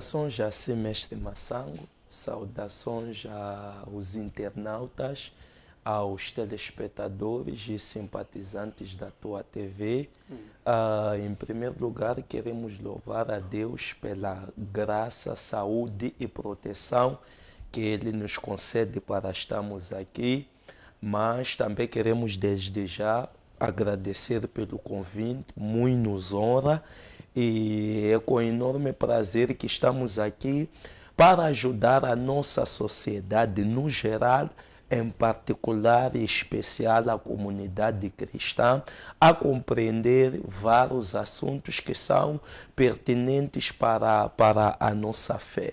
Saudações a Semestre Massango, saudações aos internautas, aos telespectadores e simpatizantes da tua TV. Hum. Ah, em primeiro lugar, queremos louvar a Deus pela graça, saúde e proteção que Ele nos concede para estarmos aqui, mas também queremos desde já agradecer pelo convite, muito nos honra e é com enorme prazer que estamos aqui para ajudar a nossa sociedade no geral, em particular e especial a comunidade cristã, a compreender vários assuntos que são pertinentes para, para a nossa fé.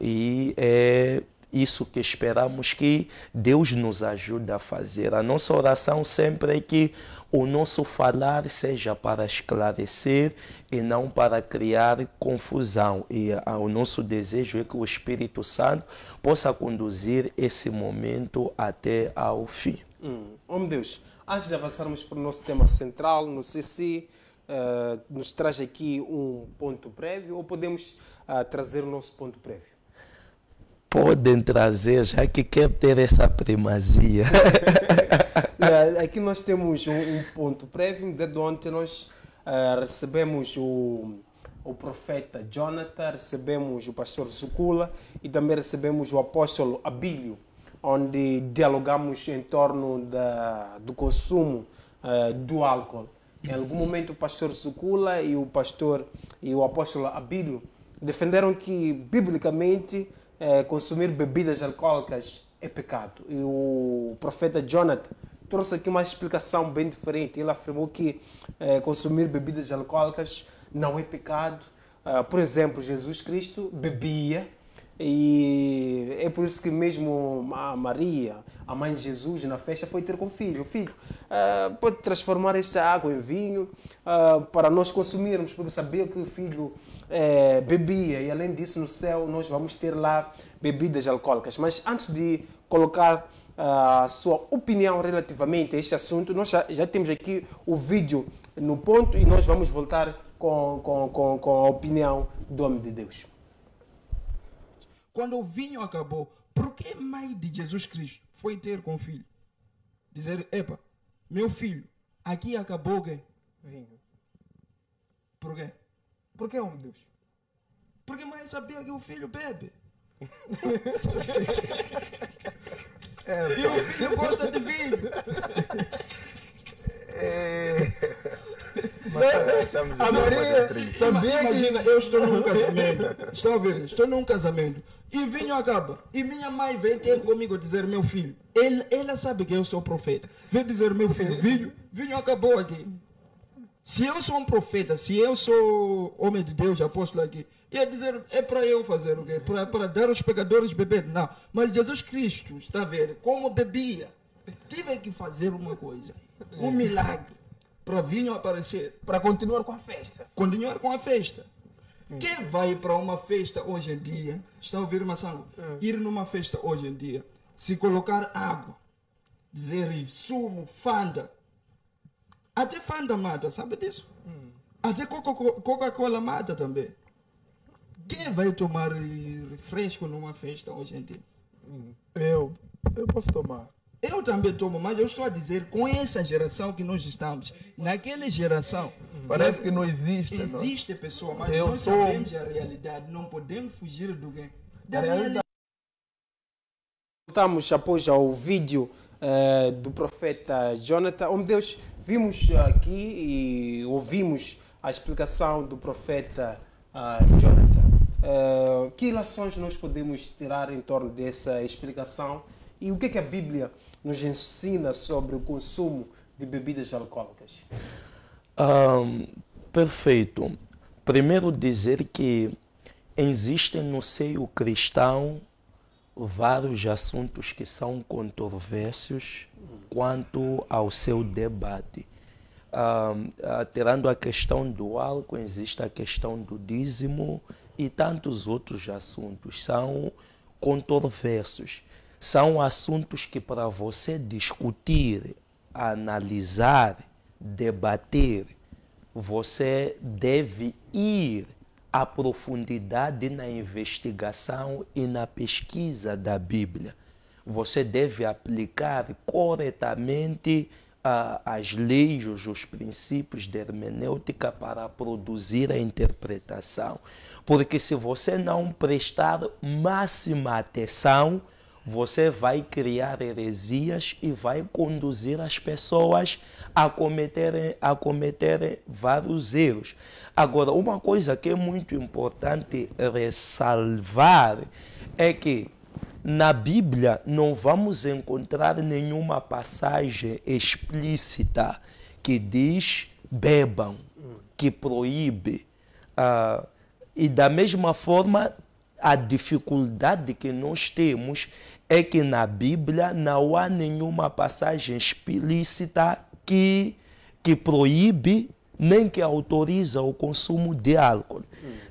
E é isso que esperamos que Deus nos ajude a fazer. A nossa oração sempre é que o nosso falar seja para esclarecer e não para criar confusão. E ah, o nosso desejo é que o Espírito Santo possa conduzir esse momento até ao fim. Hum. Homem oh, Deus, antes de avançarmos para o nosso tema central, não sei se uh, nos traz aqui um ponto prévio ou podemos uh, trazer o nosso ponto prévio podem trazer, já que quer ter essa primazia. É, aqui nós temos um, um ponto prévio, de onde nós uh, recebemos o, o profeta Jonathan, recebemos o pastor Sukula e também recebemos o apóstolo Abílio, onde dialogamos em torno da, do consumo uh, do álcool. Em algum momento o pastor Sukula e o pastor e o apóstolo Abílio defenderam que biblicamente eh, consumir bebidas alcoólicas é pecado. E o profeta Jonathan trouxe aqui uma explicação bem diferente. Ele afirmou que eh, consumir bebidas alcoólicas não é pecado. Uh, por exemplo, Jesus Cristo bebia e é por isso que mesmo a Maria, a mãe de Jesus, na festa foi ter com o filho. O filho uh, pode transformar esta água em vinho uh, para nós consumirmos, porque sabia que o filho uh, bebia. E além disso, no céu nós vamos ter lá bebidas alcoólicas. Mas antes de colocar a sua opinião relativamente a este assunto. Nós já, já temos aqui o vídeo no ponto e nós vamos voltar com, com, com, com a opinião do homem de Deus. Quando o vinho acabou, por que mãe de Jesus Cristo foi ter com o filho? Dizer, epa, meu filho, aqui acabou o Vinho. Por quê? Por que homem de Deus? Porque mãe sabia que o filho bebe. É, e o filho gosta de vinho. É... Mas, é, a Maria sabia Imagina, eu estou num casamento. Estão a ver? Estou num casamento. E vinho acaba. E minha mãe vem ter comigo dizer, meu filho. Ele, ela sabe que eu sou profeta. Vem dizer, meu filho, vinho, vinho acabou aqui. Se eu sou um profeta, se eu sou homem de Deus, apóstolo aqui, ia dizer, é para eu fazer o quê? Para dar aos pecadores beber? Não. Mas Jesus Cristo, está vendo, como bebia, tive que fazer uma coisa, um é. milagre, para vinho aparecer. Para continuar com a festa. Continuar com a festa. É. Quem vai para uma festa hoje em dia, está a ouvir, Massango? É. Ir numa festa hoje em dia, se colocar água, dizer sumo, fanda, até Fanta mata, sabe disso? Hum. Até Coca-Cola mata também. Quem vai tomar refresco numa festa hoje em dia? Hum. Eu, eu posso tomar. Eu também tomo, mas eu estou a dizer com essa geração que nós estamos, naquela geração. Hum. Parece que não existe. Existe, não. pessoa, mas eu nós sabemos a realidade, não podemos fugir do que. Da realidade. Voltamos após ao vídeo uh, do profeta Jonathan, onde oh, Deus Vimos aqui e ouvimos a explicação do profeta uh, Jonathan. Uh, que lições nós podemos tirar em torno dessa explicação e o que, é que a Bíblia nos ensina sobre o consumo de bebidas alcoólicas? Um, perfeito. Primeiro dizer que existem no seio cristão vários assuntos que são controversos quanto ao seu debate. Ah, tirando a questão do álcool, existe a questão do dízimo e tantos outros assuntos. São controversos. São assuntos que, para você discutir, analisar, debater, você deve ir a profundidade na investigação e na pesquisa da Bíblia. Você deve aplicar corretamente uh, as leis, os princípios da hermenêutica para produzir a interpretação. Porque se você não prestar máxima atenção, você vai criar heresias e vai conduzir as pessoas a cometerem, a cometerem vários erros. Agora, uma coisa que é muito importante ressalvar é que na Bíblia não vamos encontrar nenhuma passagem explícita que diz bebam, que proíbe. Ah, e da mesma forma, a dificuldade que nós temos é que na Bíblia não há nenhuma passagem explícita que, que proíbe nem que autoriza o consumo de álcool.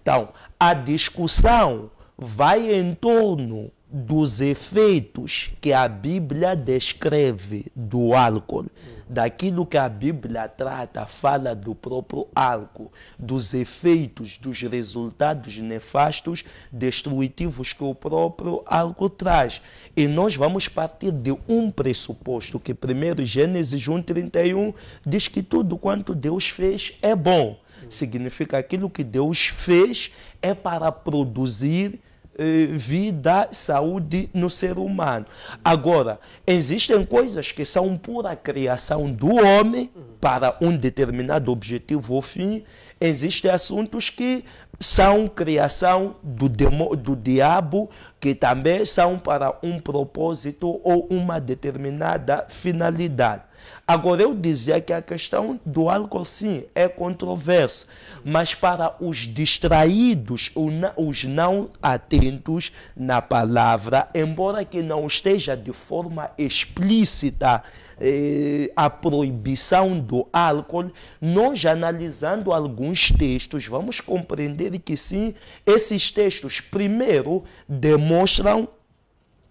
Então, a discussão vai em torno dos efeitos que a Bíblia descreve do álcool, daquilo que a Bíblia trata, fala do próprio álcool, dos efeitos, dos resultados nefastos, destrutivos que o próprio álcool traz. E nós vamos partir de um pressuposto que primeiro Gênesis 1:31 diz que tudo quanto Deus fez é bom. Significa aquilo que Deus fez é para produzir eh, vida, saúde no ser humano. Agora, existem coisas que são pura criação do homem para um determinado objetivo ou fim. Existem assuntos que são criação do, demo, do diabo, que também são para um propósito ou uma determinada finalidade. Agora, eu dizia que a questão do álcool, sim, é controverso, mas para os distraídos, os não atentos na palavra, embora que não esteja de forma explícita eh, a proibição do álcool, nós analisando alguns textos, vamos compreender que, sim, esses textos, primeiro, demonstram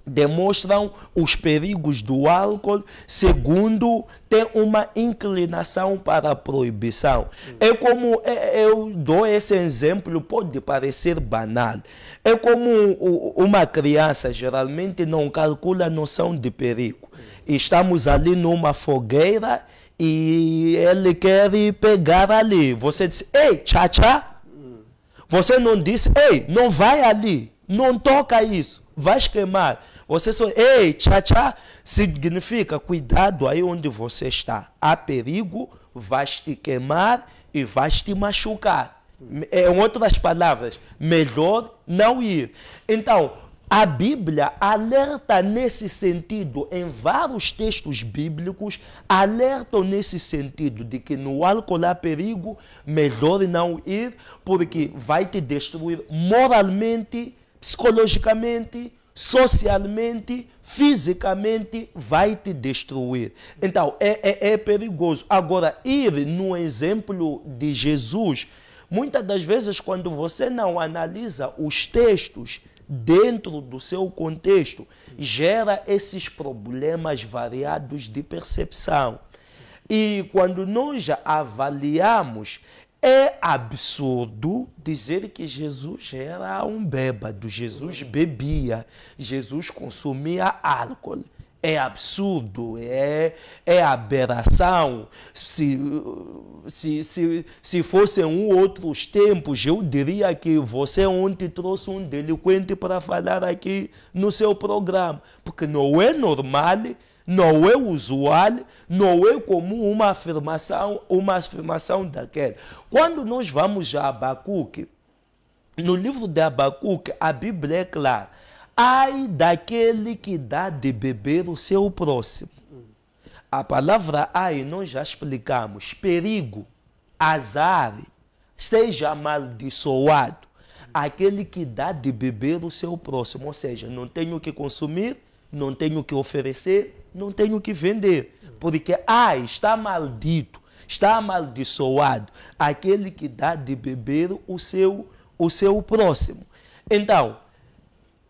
demonstram os perigos do álcool, segundo, tem uma inclinação para a proibição. É como, é, é, eu dou esse exemplo, pode parecer banal, é como uma criança geralmente não calcula a noção de perigo. Estamos ali numa fogueira e ele quer pegar ali. Você diz, ei, tchá, tchá. Você não disse, ei, não vai ali, não toca isso, vai queimar. Você só, ei, tchá, tchá, significa cuidado aí onde você está. Há perigo, vais te queimar e vais te machucar. É, em outras palavras, melhor não ir. Então, a Bíblia alerta nesse sentido, em vários textos bíblicos, alertam nesse sentido de que no álcool há perigo, melhor não ir, porque vai te destruir moralmente, psicologicamente, socialmente, fisicamente vai te destruir. Então, é, é, é perigoso. Agora, ir no exemplo de Jesus, muitas das vezes, quando você não analisa os textos, dentro do seu contexto, gera esses problemas variados de percepção. E quando nós já avaliamos é absurdo dizer que Jesus era um bêbado, Jesus bebia, Jesus consumia álcool. É absurdo, é, é aberração. Se, se, se, se fossem um outros tempos, eu diria que você ontem trouxe um delinquente para falar aqui no seu programa. Porque não é normal não é usual, não é comum uma afirmação, uma afirmação daquela. Quando nós vamos a Abacuque, no livro de Abacuque, a Bíblia é clara. Ai daquele que dá de beber o seu próximo. A palavra ai nós já explicamos. Perigo, azar, seja amaldiçoado. Aquele que dá de beber o seu próximo. Ou seja, não tenho o que consumir, não tenho o que oferecer, não tenho o que vender. Porque, ah, está maldito, está amaldiçoado aquele que dá de beber o seu, o seu próximo. Então,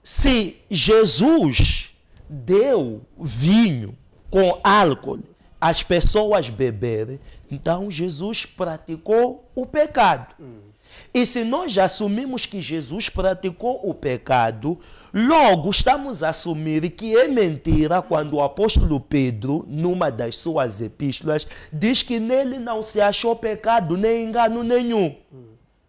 se Jesus deu vinho com álcool às pessoas beberem, então Jesus praticou o pecado. Hum. E se nós assumimos que Jesus praticou o pecado, Logo, estamos a assumir que é mentira quando o apóstolo Pedro, numa das suas epístolas, diz que nele não se achou pecado nem engano nenhum.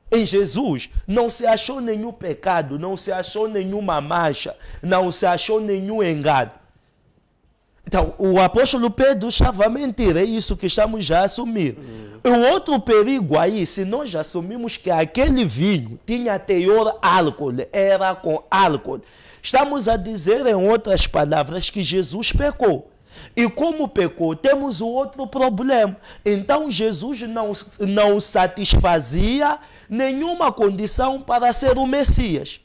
Em Jesus não se achou nenhum pecado, não se achou nenhuma mancha, não se achou nenhum engano. Então, o apóstolo Pedro estava a mentir, é isso que estamos já a assumir. O outro perigo aí, se nós já assumimos que aquele vinho tinha teor álcool, era com álcool, estamos a dizer, em outras palavras, que Jesus pecou. E como pecou, temos o outro problema. Então Jesus não, não satisfazia nenhuma condição para ser o Messias.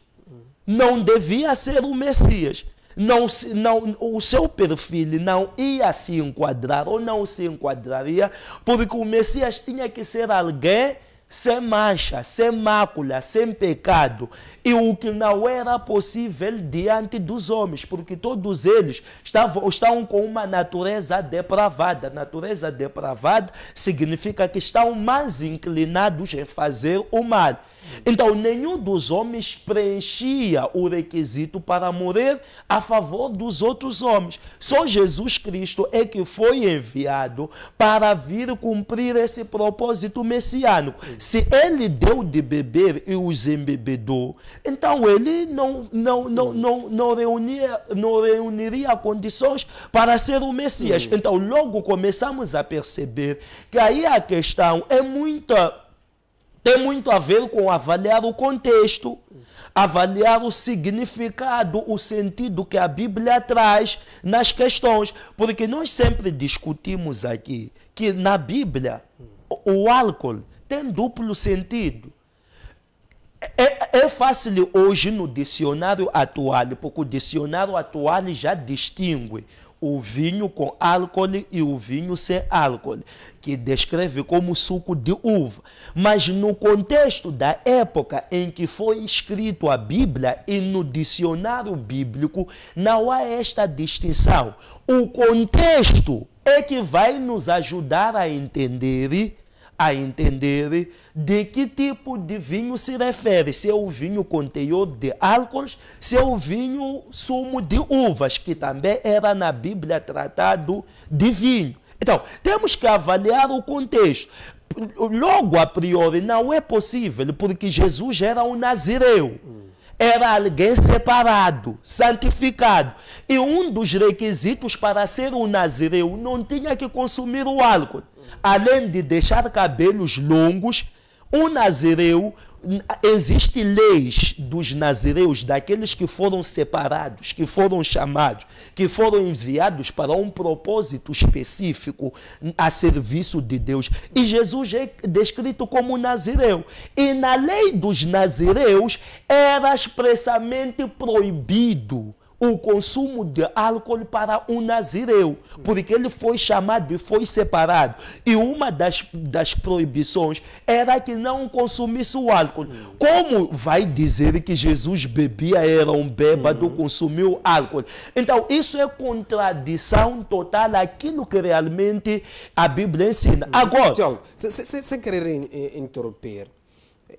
Não devia ser o Messias não, não, o seu perfil não ia se enquadrar ou não se enquadraria, porque o Messias tinha que ser alguém sem mancha, sem mácula, sem pecado, e o que não era possível diante dos homens, porque todos eles estavam, estão com uma natureza depravada. Natureza depravada significa que estão mais inclinados em fazer o mal. Então, nenhum dos homens preenchia o requisito para morrer a favor dos outros homens. Só Jesus Cristo é que foi enviado para vir cumprir esse propósito messiânico. Se ele deu de beber e os embebedou, então ele não, não, não, hum. não, não, reunia, não reuniria condições para ser o Messias. Hum. Então, logo começamos a perceber que aí a questão é muito tem muito a ver com avaliar o contexto, avaliar o significado, o sentido que a Bíblia traz nas questões. Porque nós sempre discutimos aqui que na Bíblia o álcool tem duplo sentido. É, é, é fácil hoje no dicionário atual, porque o dicionário atual já distingue o vinho com álcool e o vinho sem álcool, que descreve como suco de uva. Mas no contexto da época em que foi escrito a Bíblia e no dicionário bíblico, não há esta distinção. O contexto é que vai nos ajudar a entender a entender de que tipo de vinho se refere, se é o vinho conteúdo de álcools, se é o vinho sumo de uvas, que também era na Bíblia tratado de vinho. Então, temos que avaliar o contexto. Logo a priori, não é possível, porque Jesus era um nazireu. Era alguém separado, santificado. E um dos requisitos para ser um nazireu não tinha que consumir o álcool além de deixar cabelos longos, um nazireu, existem leis dos nazireus, daqueles que foram separados, que foram chamados, que foram enviados para um propósito específico a serviço de Deus. E Jesus é descrito como nazireu. E na lei dos nazireus era expressamente proibido o consumo de álcool para um nazireu, porque ele foi chamado e foi separado. E uma das, das proibições era que não consumisse o álcool. Como vai dizer que Jesus bebia, era um bêbado, uhum. consumiu álcool? Então, isso é contradição total àquilo que realmente a Bíblia ensina. Uhum. Agora. Tiago, sem, sem querer in, in, interromper,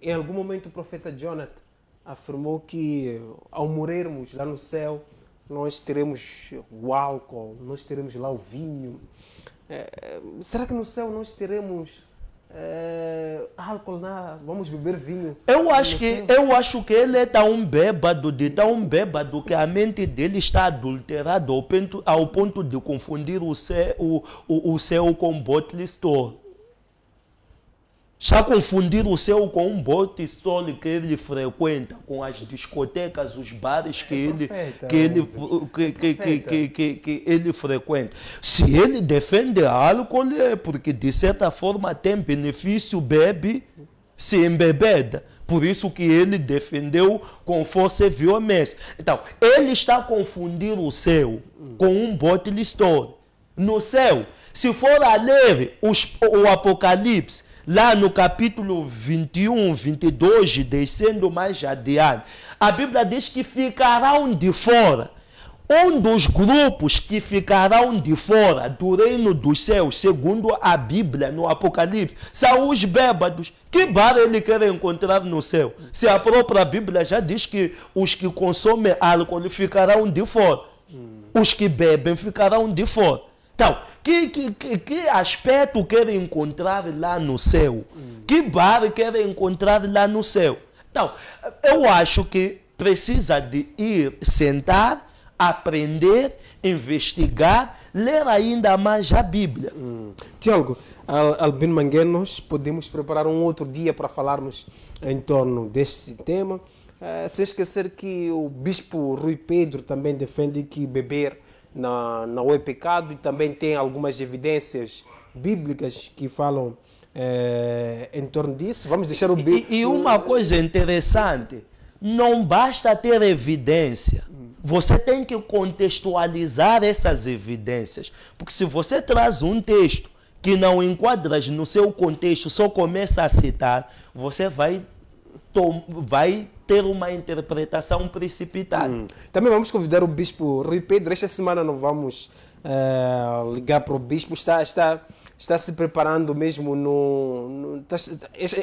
em algum momento o profeta Jonathan afirmou que ao morrermos lá no céu, nós teremos o álcool, nós teremos lá o vinho. É, será que no céu nós teremos é, álcool vamos beber vinho? Eu acho que eu acho que ele é tá tão bêbado, de tão tá bêbado que a mente dele está adulterada ao ponto, ao ponto de confundir o céu, o, o, o céu com botle store. Já confundir o céu com um bote solo que ele frequenta, com as discotecas, os bares que, é ele, que, ele, é que, que, que, ele frequenta. Se ele defende álcool, é porque de certa forma tem benefício, bebe, se embebeda. Por isso que ele defendeu com força e violência. Então, ele está a confundir o céu com um bote store. No céu, se for a ler os, o Apocalipse lá no capítulo 21, 22, descendo mais adiante, a Bíblia diz que ficarão de fora. Um dos grupos que ficarão de fora do reino dos céus, segundo a Bíblia no Apocalipse, são os bêbados. Que bar ele quer encontrar no céu? Se a própria Bíblia já diz que os que consomem álcool ficarão de fora, os que bebem ficarão de fora. Então, que, que, que, que aspecto querem encontrar lá no céu? Hum. Que bar querem encontrar lá no céu? Então, eu acho que precisa de ir sentar, aprender, investigar, ler ainda mais a Bíblia. Hum. Tiago, Albino Mangueira, nós podemos preparar um outro dia para falarmos em torno deste tema. Uh, sem esquecer que o bispo Rui Pedro também defende que beber na, na é pecado e também tem algumas evidências bíblicas que falam é, em torno disso. Vamos deixar o e, e uma coisa interessante, não basta ter evidência. Você tem que contextualizar essas evidências, porque se você traz um texto que não enquadra no seu contexto, só começa a citar, você vai vai ter uma interpretação precipitada. Hum. Também vamos convidar o Bispo Rui Pedro. Esta semana não vamos uh, ligar para o Bispo. Está, está, está se preparando mesmo no. no está,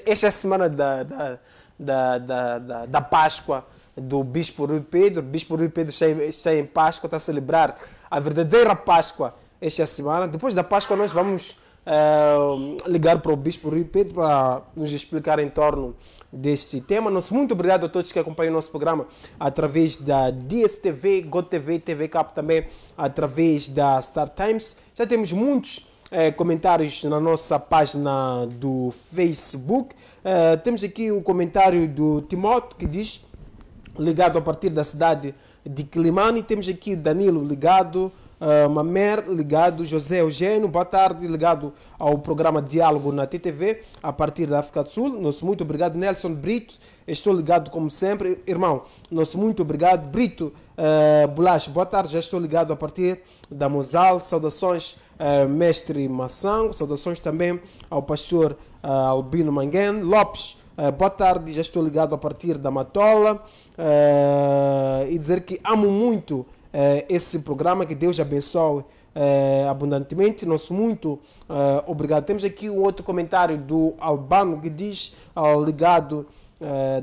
esta é a semana da, da, da, da, da, da Páscoa do Bispo Rui Pedro. O Bispo Rui Pedro está em, está em Páscoa, está a celebrar a verdadeira Páscoa esta semana. Depois da Páscoa, nós vamos. Uh, ligar para o Bispo Rui Pedro para nos explicar em torno deste tema. Nosso muito obrigado a todos que acompanham o nosso programa através da DSTV, GoTV, TV Cap também, através da Star Times. Já temos muitos eh, comentários na nossa página do Facebook. Eh, temos aqui o comentário do Timóteo que diz ligado a partir da cidade de e Temos aqui o Danilo ligado ah, Mamer, ligado José Eugênio. Boa tarde, ligado ao programa Diálogo na TTV, a partir da África do Sul. Nosso muito obrigado, Nelson Brito. Estou ligado como sempre. Irmão, nosso muito obrigado. Brito uh, ah, Bulacho, boa tarde. Já estou ligado a partir da Mosal. Saudações, uh, mestre Massango. Saudações também ao pastor uh, Albino Manguen. Lopes, Uh, boa tarde, já estou ligado a partir da Matola. Uh, e dizer que amo muito eh, esse programa. Que Deus abençoe eh, abundantemente. Nosso muito eh, obrigado. Temos aqui um outro comentário do Albano que diz ao ligado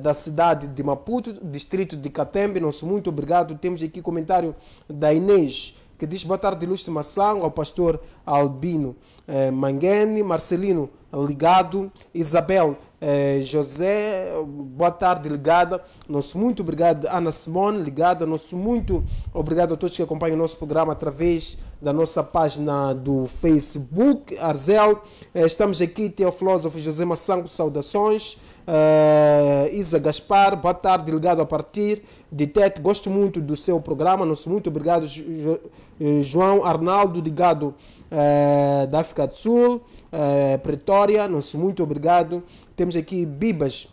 da cidade de Maputo, distrito de Catembe. Nosso muito obrigado. Temos aqui comentário da Inês que diz boa tarde, ilustre maçã, ao pastor Albino eh, Mangueni, Marcelino Ligado, Isabel eh, José, boa tarde, ligada. Nosso muito obrigado, Ana Simone, ligada. Nosso muito obrigado a todos que acompanham o nosso programa através da nossa página do Facebook, Arzel. Eh, estamos aqui, Teofilósofo José Massango, saudações. Eh, Isa Gaspar, boa tarde, ligado a partir de Tete. Gosto muito do seu programa. Nosso muito obrigado, jo eh, João Arnaldo de Gado, eh, da África do Sul, eh, Pretória, nosso muito obrigado. Temos aqui Bibas,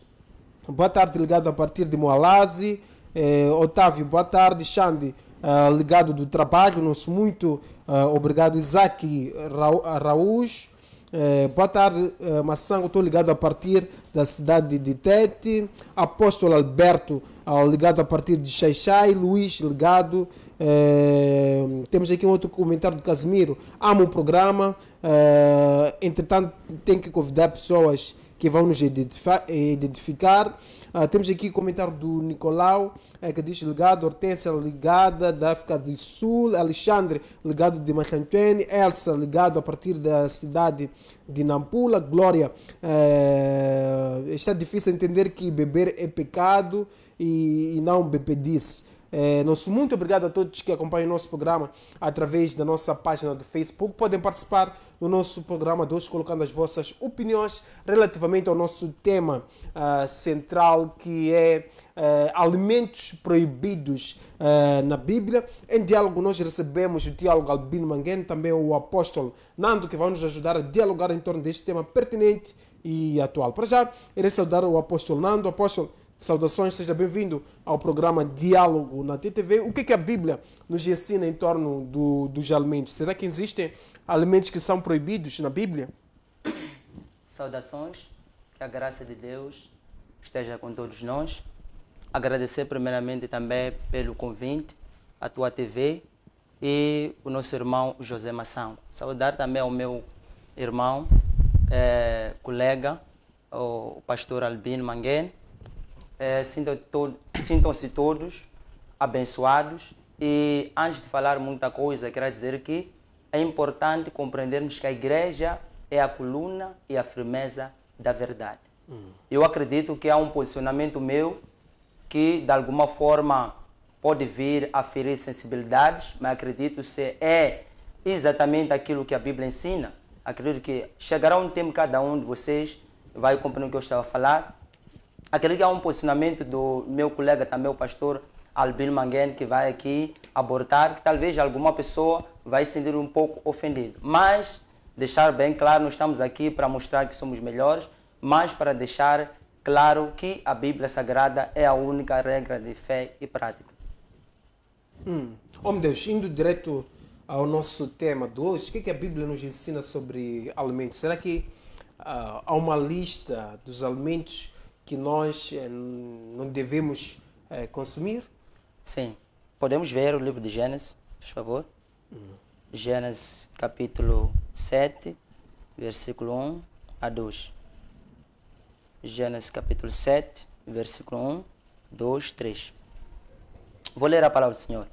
boa tarde, ligado a partir de Moalazi. Otávio, boa tarde. Xande, ligado do trabalho, nosso muito obrigado. Isaac Raúl eh, boa tarde, eh, Massango. Estou ligado a partir da cidade de Tete. Apóstolo Alberto, ligado a partir de Xaixai. Luiz ligado Uh, temos aqui um outro comentário do Casimiro. Amo o programa. Uh, entretanto, tem que convidar pessoas que vão nos identificar. Uh, temos aqui o comentário do Nicolau, eh, que diz ligado, Hortência ligada da África do Sul, Alexandre ligado de Machantuene, Elsa ligado a partir da cidade de Nampula, Glória. está difícil entender que beber é pecado e, e não bebedice. É, nosso, muito obrigado a todos que acompanham o nosso programa através da nossa página do Facebook. Podem participar do nosso programa de hoje, colocando as vossas opiniões relativamente ao nosso tema uh, central, que é uh, alimentos proibidos uh, na Bíblia. Em diálogo, nós recebemos o diálogo Albino Mangueno, também o apóstolo Nando, que vai nos ajudar a dialogar em torno deste tema pertinente e atual. Para já, irei saudar o apóstolo Nando. Apóstolo, Saudações, seja bem-vindo ao programa Diálogo na TTV. O que, é que a Bíblia nos ensina em torno do, dos alimentos? Será que existem alimentos que são proibidos na Bíblia? Saudações, que a graça de Deus esteja com todos nós. Agradecer primeiramente também pelo convite à tua TV e o nosso irmão José Massão. Saudar também ao meu irmão, eh, colega, o pastor Albino Manguene é, Sintam-se to sintam todos abençoados. E antes de falar muita coisa, quero dizer que é importante compreendermos que a igreja é a coluna e a firmeza da verdade. Hum. Eu acredito que há um posicionamento meu que, de alguma forma, pode vir a ferir sensibilidades, mas acredito se é exatamente aquilo que a Bíblia ensina. Acredito que chegará um tempo cada um de vocês vai compreender o que eu estava a falar, Aquele que é um posicionamento do meu colega também, tá, o pastor Albino Manguen, que vai aqui abordar, que talvez alguma pessoa vai se sentir um pouco ofendido. Mas, deixar bem claro, nós estamos aqui para mostrar que somos melhores, mas para deixar claro que a Bíblia Sagrada é a única regra de fé e prática. Hum. Homem Deus, indo direto ao nosso tema de hoje, o que, é que a Bíblia nos ensina sobre alimentos? Será que uh, há uma lista dos alimentos que nós eh, não devemos eh, consumir? Sim. Podemos ver o livro de Gênesis, por favor? Hum. Gênesis capítulo 7, versículo 1 a 2. Gênesis capítulo 7, versículo 1, 2, 3. Vou ler a palavra do Senhor.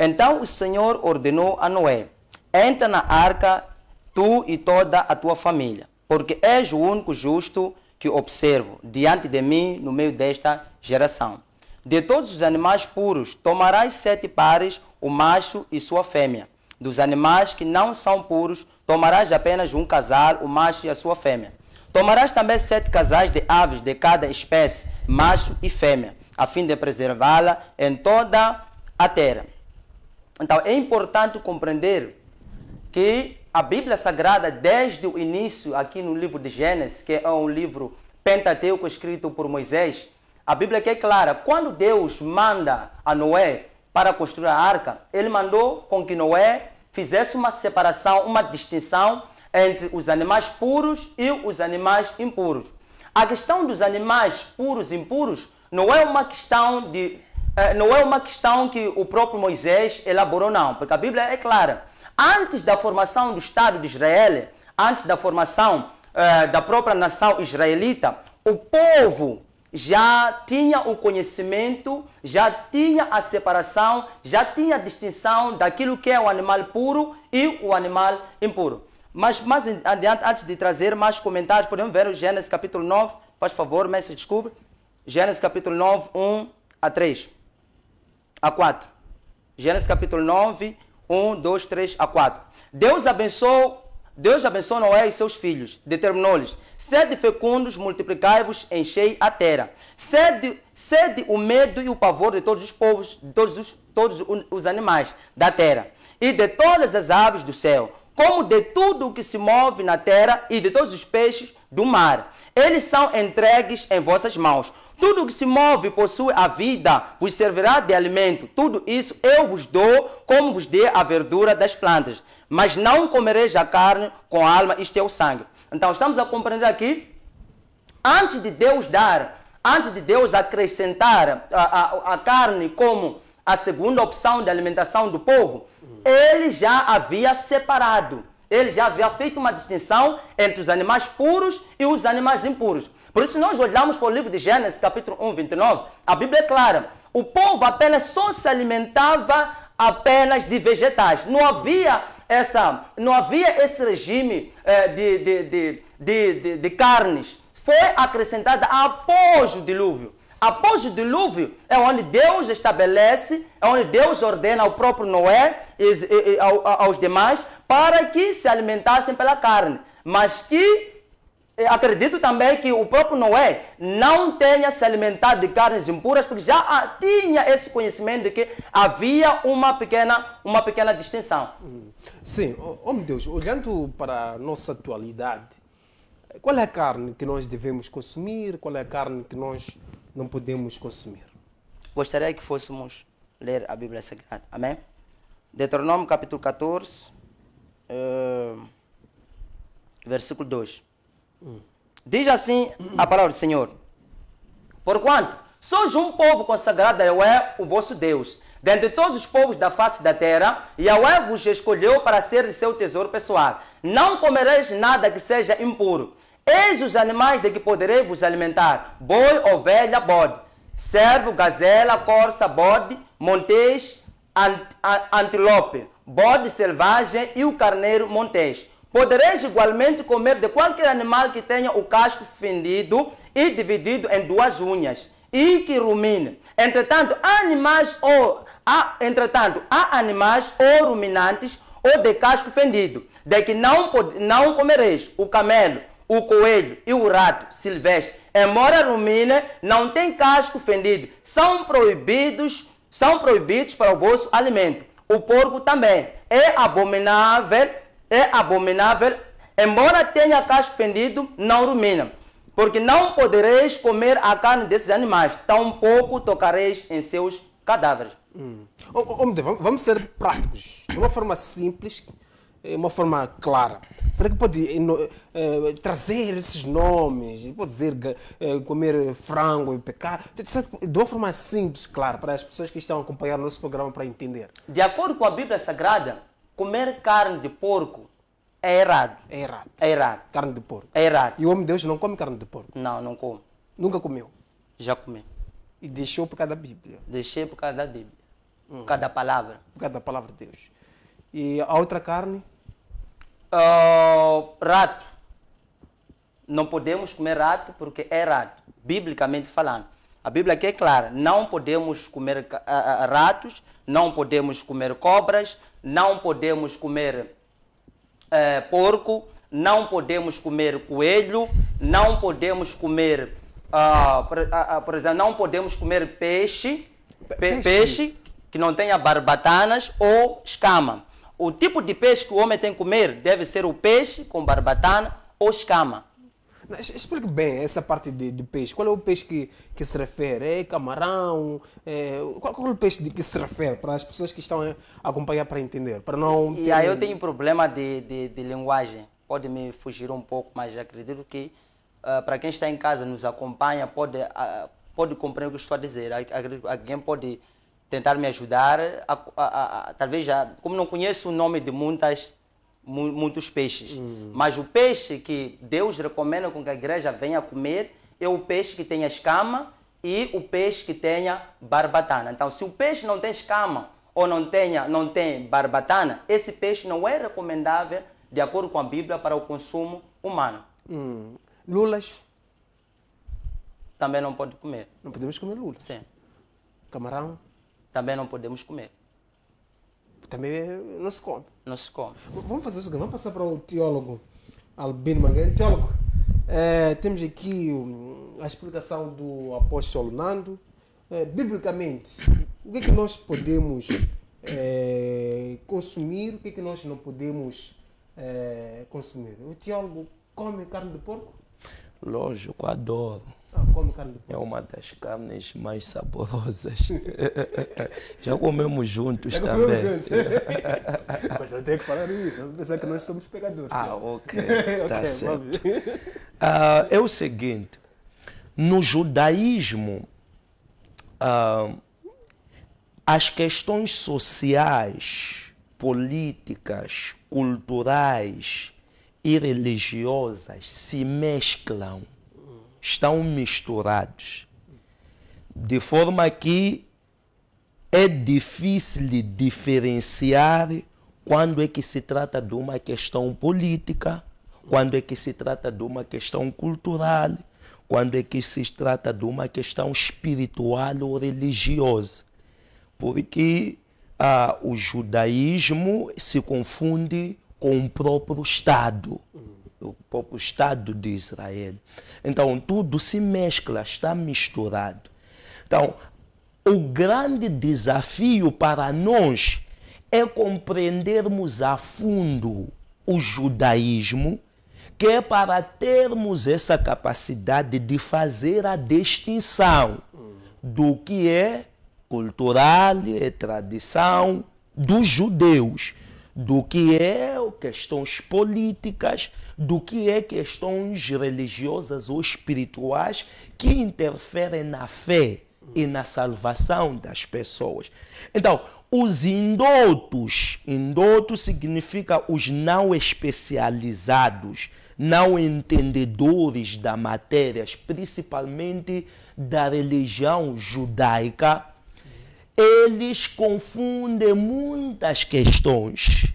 Então o Senhor ordenou a Noé: Entra na arca, tu e toda a tua família, porque és o único justo que observo diante de mim no meio desta geração. De todos os animais puros, tomarás sete pares, o macho e sua fêmea. Dos animais que não são puros, tomarás apenas um casal, o macho e a sua fêmea. Tomarás também sete casais de aves de cada espécie, macho e fêmea, a fim de preservá-la em toda a terra. Então é importante compreender que a Bíblia Sagrada, desde o início, aqui no livro de Gênesis, que é um livro pentateuco escrito por Moisés, a Bíblia que é clara. Quando Deus manda a Noé para construir a arca, ele mandou com que Noé fizesse uma separação, uma distinção entre os animais puros e os animais impuros. A questão dos animais puros e impuros não é uma questão de eh, não é uma questão que o próprio Moisés elaborou não, porque a Bíblia é clara antes da formação do Estado de Israel, antes da formação uh, da própria nação israelita, o povo já tinha o conhecimento, já tinha a separação, já tinha a distinção daquilo que é o animal puro e o animal impuro. Mas mais adiante, antes de trazer mais comentários, podemos ver o Gênesis capítulo 9, faz favor, mestre, desculpe. Gênesis capítulo 9, 1 a 3, a 4. Gênesis capítulo 9, 1, 2, 3 a 4. Deus abençoou, Deus abençoou Noé e seus filhos. Determinou-lhes: sede fecundos, multiplicai-vos, enchei a terra. Sede, sede o medo e o pavor de todos os povos, de todos os, todos os animais da terra e de todas as aves do céu, como de tudo o que se move na terra e de todos os peixes do mar. Eles são entregues em vossas mãos tudo que se move possui a vida, vos servirá de alimento. Tudo isso eu vos dou, como vos dê a verdura das plantas. Mas não comereis a carne com a alma, isto é o sangue. Então, estamos a compreender aqui, antes de Deus dar, antes de Deus acrescentar a, a, a carne como a segunda opção de alimentação do povo, ele já havia separado. Ele já havia feito uma distinção entre os animais puros e os animais impuros. Por isso, nós olhamos para o livro de Gênesis, capítulo 1, 29, a Bíblia é clara. O povo apenas só se alimentava apenas de vegetais. Não havia essa, não havia esse regime eh, de, de, de, de, carnes. Foi acrescentada após o dilúvio. Após o dilúvio é onde Deus estabelece, é onde Deus ordena ao próprio Noé e, aos demais para que se alimentassem pela carne. Mas que acredito também que o próprio Noé não tenha se alimentado de carnes impuras, porque já tinha esse conhecimento de que havia uma pequena, uma pequena distinção. Hum. Sim, oh meu Deus, olhando para a nossa atualidade, qual é a carne que nós devemos consumir, qual é a carne que nós não podemos consumir? Gostaria que fôssemos ler a Bíblia Sagrada, amém? Deuteronômio capítulo 14, uh, eh, versículo 2. Diz assim a palavra do Senhor. Porquanto sois um povo consagrado a Yahweh, o vosso Deus, dentre todos os povos da face da terra, Yahweh vos escolheu para ser seu tesouro pessoal. Não comereis nada que seja impuro. Eis os animais de que podereis vos alimentar: boi, ovelha, bode, servo, gazela, corça, bode, montês, antilope, bode selvagem e o carneiro montês. Podereis igualmente comer de qualquer animal que tenha o casco fendido e dividido em duas unhas, e que rumine. Entretanto, animais ou há, entretanto, há animais ou ruminantes ou de casco fendido, de que não, pode, não comereis o camelo, o coelho e o rato silvestre, embora rumine, não tem casco fendido, são proibidos, são proibidos para o vosso alimento. O porco também é abominável é abominável, embora tenha cacho fendido, não rumina, porque não podereis comer a carne desses animais, tampouco tocareis em seus cadáveres. Hum. Oh, oh, vamos ser práticos, de uma forma simples, de eh, uma forma clara. Será que pode eh, eh trazer esses nomes? Pode dizer eh, comer frango e pecar? De uma forma simples, clara, para as pessoas que estão acompanhando o nosso programa para entender. De acordo com a Bíblia Sagrada, comer carne de porco é errado. É errado. É errado. Carne de porco. É errado. E o homem de Deus não come carne de porco. Não, não come. Nunca comeu. Já comi. E deixou por causa da Bíblia. Deixei por causa da Bíblia. Uhum. Por hum. causa da palavra. Por causa da palavra de Deus. E a outra carne? Uh, rato. Não podemos comer rato porque é rato, biblicamente falando. A Bíblia aqui é clara, não podemos comer ah, ah, ratos, não podemos comer cobras, não podemos comer eh, porco, não podemos comer coelho, não podemos comer, ah, por, ah, ah, por, exemplo, não podemos comer peixe, pe peixe. peixe que não tenha barbatanas ou escama. O tipo de peixe que o homem tem que comer deve ser o peixe com barbatana ou escama. Explique bem essa parte de, de, peixe. Qual é o peixe que, que se refere? É camarão? É, qual, qual, é o peixe de que se refere? Para as pessoas que estão a acompanhar para entender. Para não ter... E aí eu tenho problema de, de, de, linguagem. Pode me fugir um pouco, mas acredito que uh, para quem está em casa, nos acompanha, pode, uh, pode compreender o que estou a dizer. Alguém pode tentar me ajudar. A, a, a, talvez, já, como não conheço o nome de muitas mu muitos peixes. Hum. Mas o peixe que Deus recomenda com que a igreja venha comer é o peixe que tem escama e o peixe que tenha barbatana. Então, se o peixe não tem escama ou não, tenha, não tem barbatana, esse peixe não é recomendável, de acordo com a Bíblia, para o consumo humano. Hum. Lulas? Também não pode comer. Não podemos comer lula? Sim. Camarão? Também não podemos comer. Também não se come não se come. Vamos fazer o seguinte, vamos passar para o teólogo Albino Mangueira. Teólogo, é, temos aqui hum, a explicação do apóstolo Nando. É, biblicamente, o que é que nós podemos é, consumir, o que é que nós não podemos consumir? O teólogo come carne de porco? Lógico, adoro come carne de porco? É uma das carnes mais saborosas. Já comemos juntos Já comemos também. Juntos. Mas eu tenho que falar isso, eu pensar que nós somos pegadores. Ah, ok. Tá okay, certo. Uh, é o seguinte: no judaísmo, uh, as questões sociais, políticas, culturais e religiosas se mesclam estão misturados, de forma que é difícil diferenciar quando é que se trata de uma questão política, quando é que se trata de uma questão cultural, quando é que se trata de uma questão espiritual ou religiosa. Porque ah, o judaísmo se confunde com o próprio Estado. Uhum o próprio Estado de Israel. Então, tudo se mescla, está misturado. Então, o grande desafio para nós é compreendermos a fundo o judaísmo, que é para termos essa capacidade de fazer a distinção do que é cultural, e tradição dos judeus, do que é questões políticas, do que é questões religiosas ou espirituais que interferem na fé e na salvação das pessoas. Então, os indotos, indoto significa os não especializados, não entendedores da matéria, principalmente da religião judaica, eles confundem muitas questões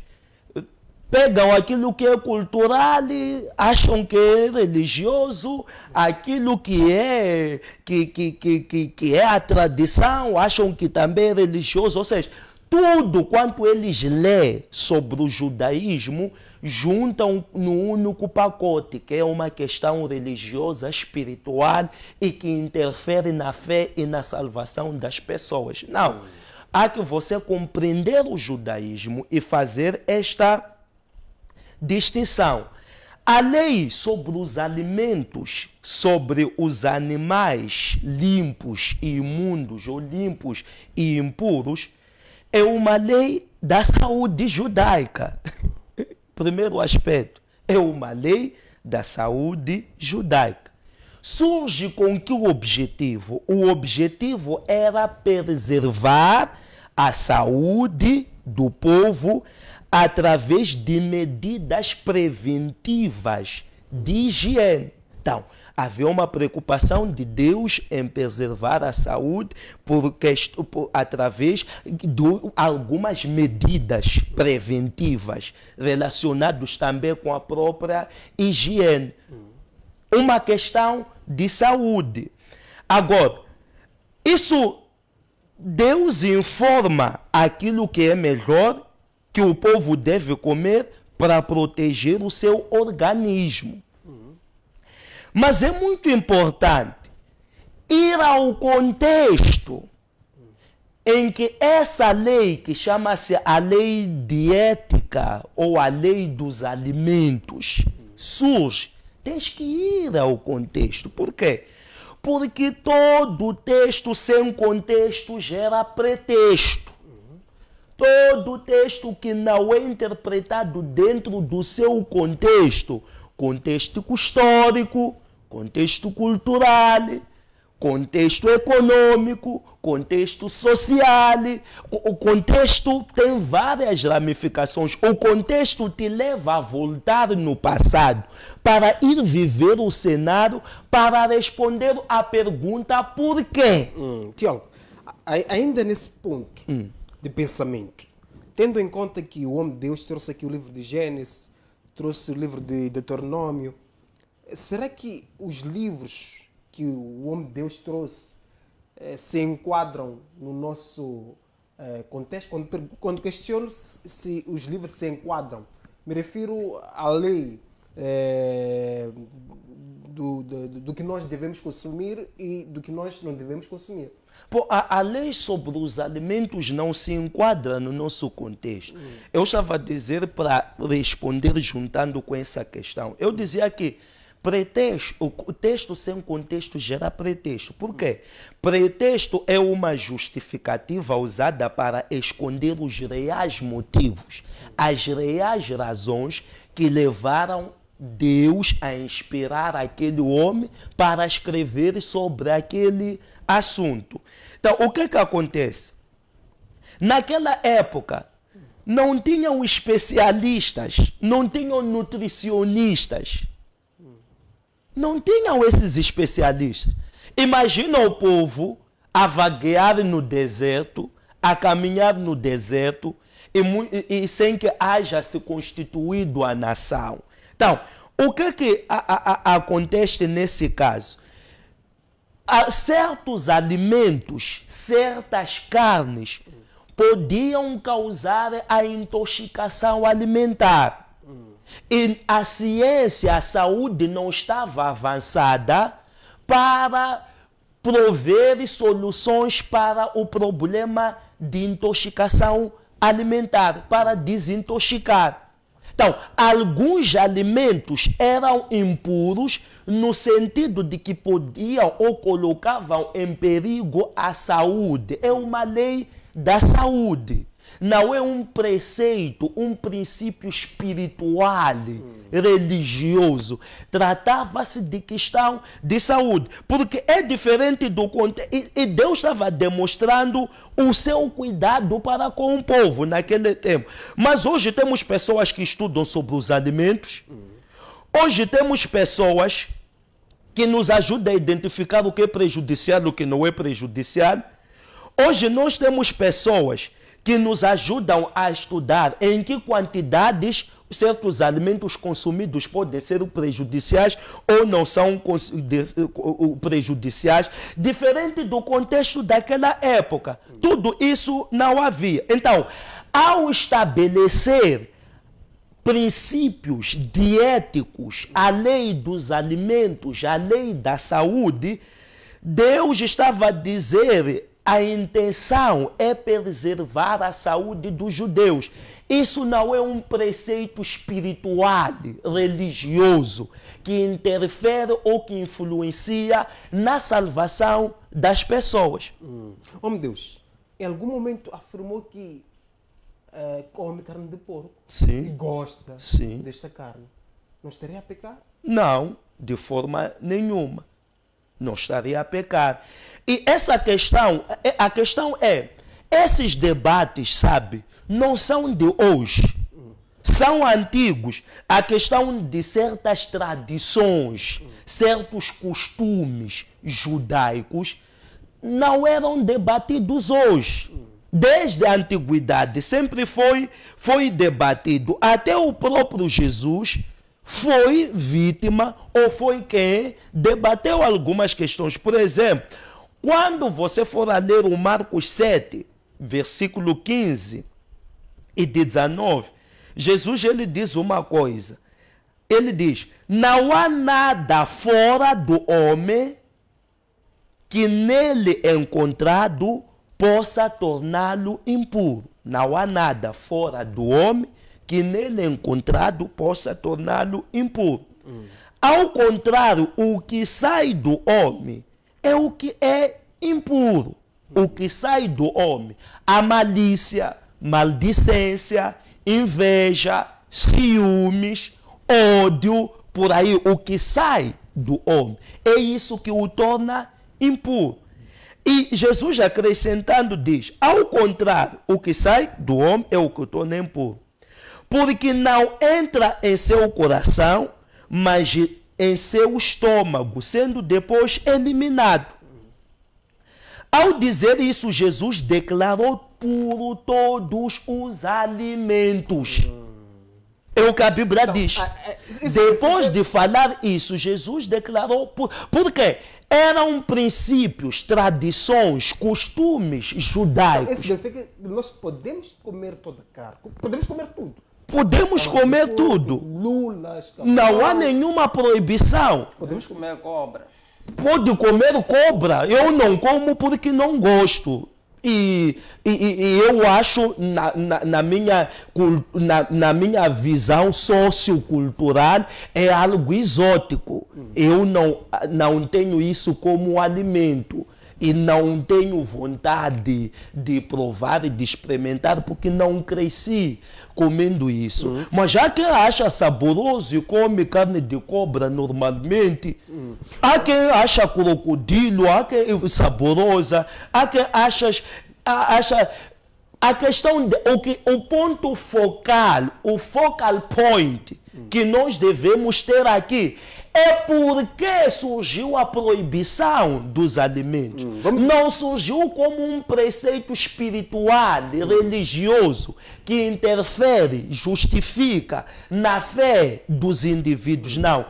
pegam aquilo que é cultural e acham que é religioso, aquilo que é que, que, que, que, é a tradição, acham que também é religioso, ou seja, tudo quanto eles lê sobre o judaísmo juntam no único pacote, que é uma questão religiosa, espiritual e que interfere na fé e na salvação das pessoas. Não. Há que você compreender o judaísmo e fazer esta distinção. A lei sobre os alimentos, sobre os animais limpos e imundos, ou limpos e impuros, é uma lei da saúde judaica. Primeiro aspecto, é uma lei da saúde judaica. Surge com que objetivo? O objetivo era preservar a saúde do povo, através de medidas preventivas de higiene. Então, havia uma preocupação de Deus em preservar a saúde por, por através de algumas medidas preventivas relacionadas também com a própria higiene. Uma questão de saúde. Agora, isso Deus informa aquilo que é melhor que o povo deve comer para proteger o seu organismo. Mas é muito importante ir ao contexto em que essa lei, que chama-se a lei dietética ou a lei dos alimentos, surge. Tens que ir ao contexto. Por quê? Porque todo texto sem contexto gera pretexto. Todo texto que não é interpretado dentro do seu contexto, contexto histórico, contexto cultural, contexto econômico, contexto social. O contexto tem várias ramificações. O contexto te leva a voltar no passado para ir viver o cenário, para responder à pergunta por quê. Hum, Tiago, ainda nesse ponto, hum de pensamento. Tendo em conta que o homem de Deus trouxe aqui o livro de Gênesis, trouxe o livro de Deuteronômio, será que os livros que o homem de Deus trouxe eh, se enquadram no nosso eh, contexto? Quando, questiono se os livros se enquadram, me refiro à lei é, do, do, do que nós devemos consumir e do que nós não devemos consumir a, a, lei sobre os alimentos não se enquadra no nosso contexto. Eu estava a dizer para responder juntando com essa questão. Eu dizia que pretexto, o texto sem contexto gera pretexto. Por quê? Pretexto é uma justificativa usada para esconder os reais motivos, as reais razões que levaram Deus a inspirar aquele homem para escrever sobre aquele assunto. Então, o que que acontece? Naquela época, não tinham especialistas, não tinham nutricionistas. Não tinham esses especialistas. Imagina o povo a vaguear no deserto, a caminhar no deserto, e, e, e sem que haja se constituído a nação. Então, o que, que a, a, a acontece nesse caso? certos alimentos, certas carnes, podiam causar a intoxicação alimentar. E a ciência, a saúde não estava avançada para prover soluções para o problema de intoxicação alimentar, para desintoxicar. Então, alguns alimentos eram impuros no sentido de que podiam ou colocavam em perigo a saúde. É uma lei da saúde. Não é um preceito, um princípio espiritual. Hum religioso. Tratava-se de questão de saúde, porque é diferente do contexto. E Deus estava demonstrando o seu cuidado para com o povo naquele tempo. Mas hoje temos pessoas que estudam sobre os alimentos. Hoje temos pessoas que nos ajudam a identificar o que é prejudicial e o que não é prejudicial. Hoje nós temos pessoas que nos ajudam a estudar em que quantidades certos alimentos consumidos podem ser prejudiciais ou não são prejudiciais, diferente do contexto daquela época. Tudo isso não havia. Então, ao estabelecer princípios dietéticos, a lei dos alimentos, a lei da saúde, Deus estava a dizer a intenção é preservar a saúde dos judeus. Isso não é um preceito espiritual, religioso, que interfere ou que influencia na salvação das pessoas. Hum. Homem Deus, em algum momento afirmou que uh, come carne de porco Sim. e gosta Sim. desta carne. Não estaria a pecar? Não, de forma nenhuma não estaria a pecar. E essa questão, é, a questão é, esses debates, sabe, não são de hoje, são antigos. A questão de certas tradições, certos costumes judaicos, não eram debatidos hoje. Desde a antiguidade sempre foi, foi debatido. Até o próprio Jesus foi vítima ou foi quem debateu algumas questões. Por exemplo, quando você for a ler o Marcos 7, versículo 15 e 19, Jesus ele diz uma coisa. Ele diz: Não há nada fora do homem que nele encontrado possa torná-lo impuro. Não há nada fora do homem que nele encontrado possa torná-lo impuro. Hum. Ao contrário, o que sai do homem é o que é impuro. O que sai do homem, a malícia, maldicência, inveja, ciúmes, ódio, por aí, o que sai do homem. É isso que o torna impuro. E Jesus acrescentando diz: ao contrário, o que sai do homem é o que o torna impuro porque não entra em seu coração, mas em seu estômago, sendo depois eliminado. Ao dizer isso, Jesus declarou puro todos os alimentos. É o que a Bíblia então, diz. É, é, depois de falar isso, Jesus declarou por. Por quê? Eram princípios, tradições, costumes então, judaicos. Então, isso significa que nós podemos comer toda a carne. Podemos comer tudo. Podemos comer tudo. Não há nenhuma proibição. Podemos comer cobra. Pode comer cobra. Eu não como porque não gosto. E, e, e, eu acho, na, na, na minha, na, na, minha visão sociocultural, é algo exótico. Eu não, não tenho isso como alimento e não tenho vontade de provar e de experimentar porque não cresci comendo isso. Uhum. Mas já que acha saboroso e come carne de cobra normalmente, uhum. há quem acha crocodilo, há quem é saborosa, há quem acha a questão de, o, que, o ponto focal, o focal point que nós devemos ter aqui é porque surgiu a proibição dos alimentos. Hum, Não surgiu como um preceito espiritual, hum. religioso, que interfere, justifica na fé dos indivíduos. Não.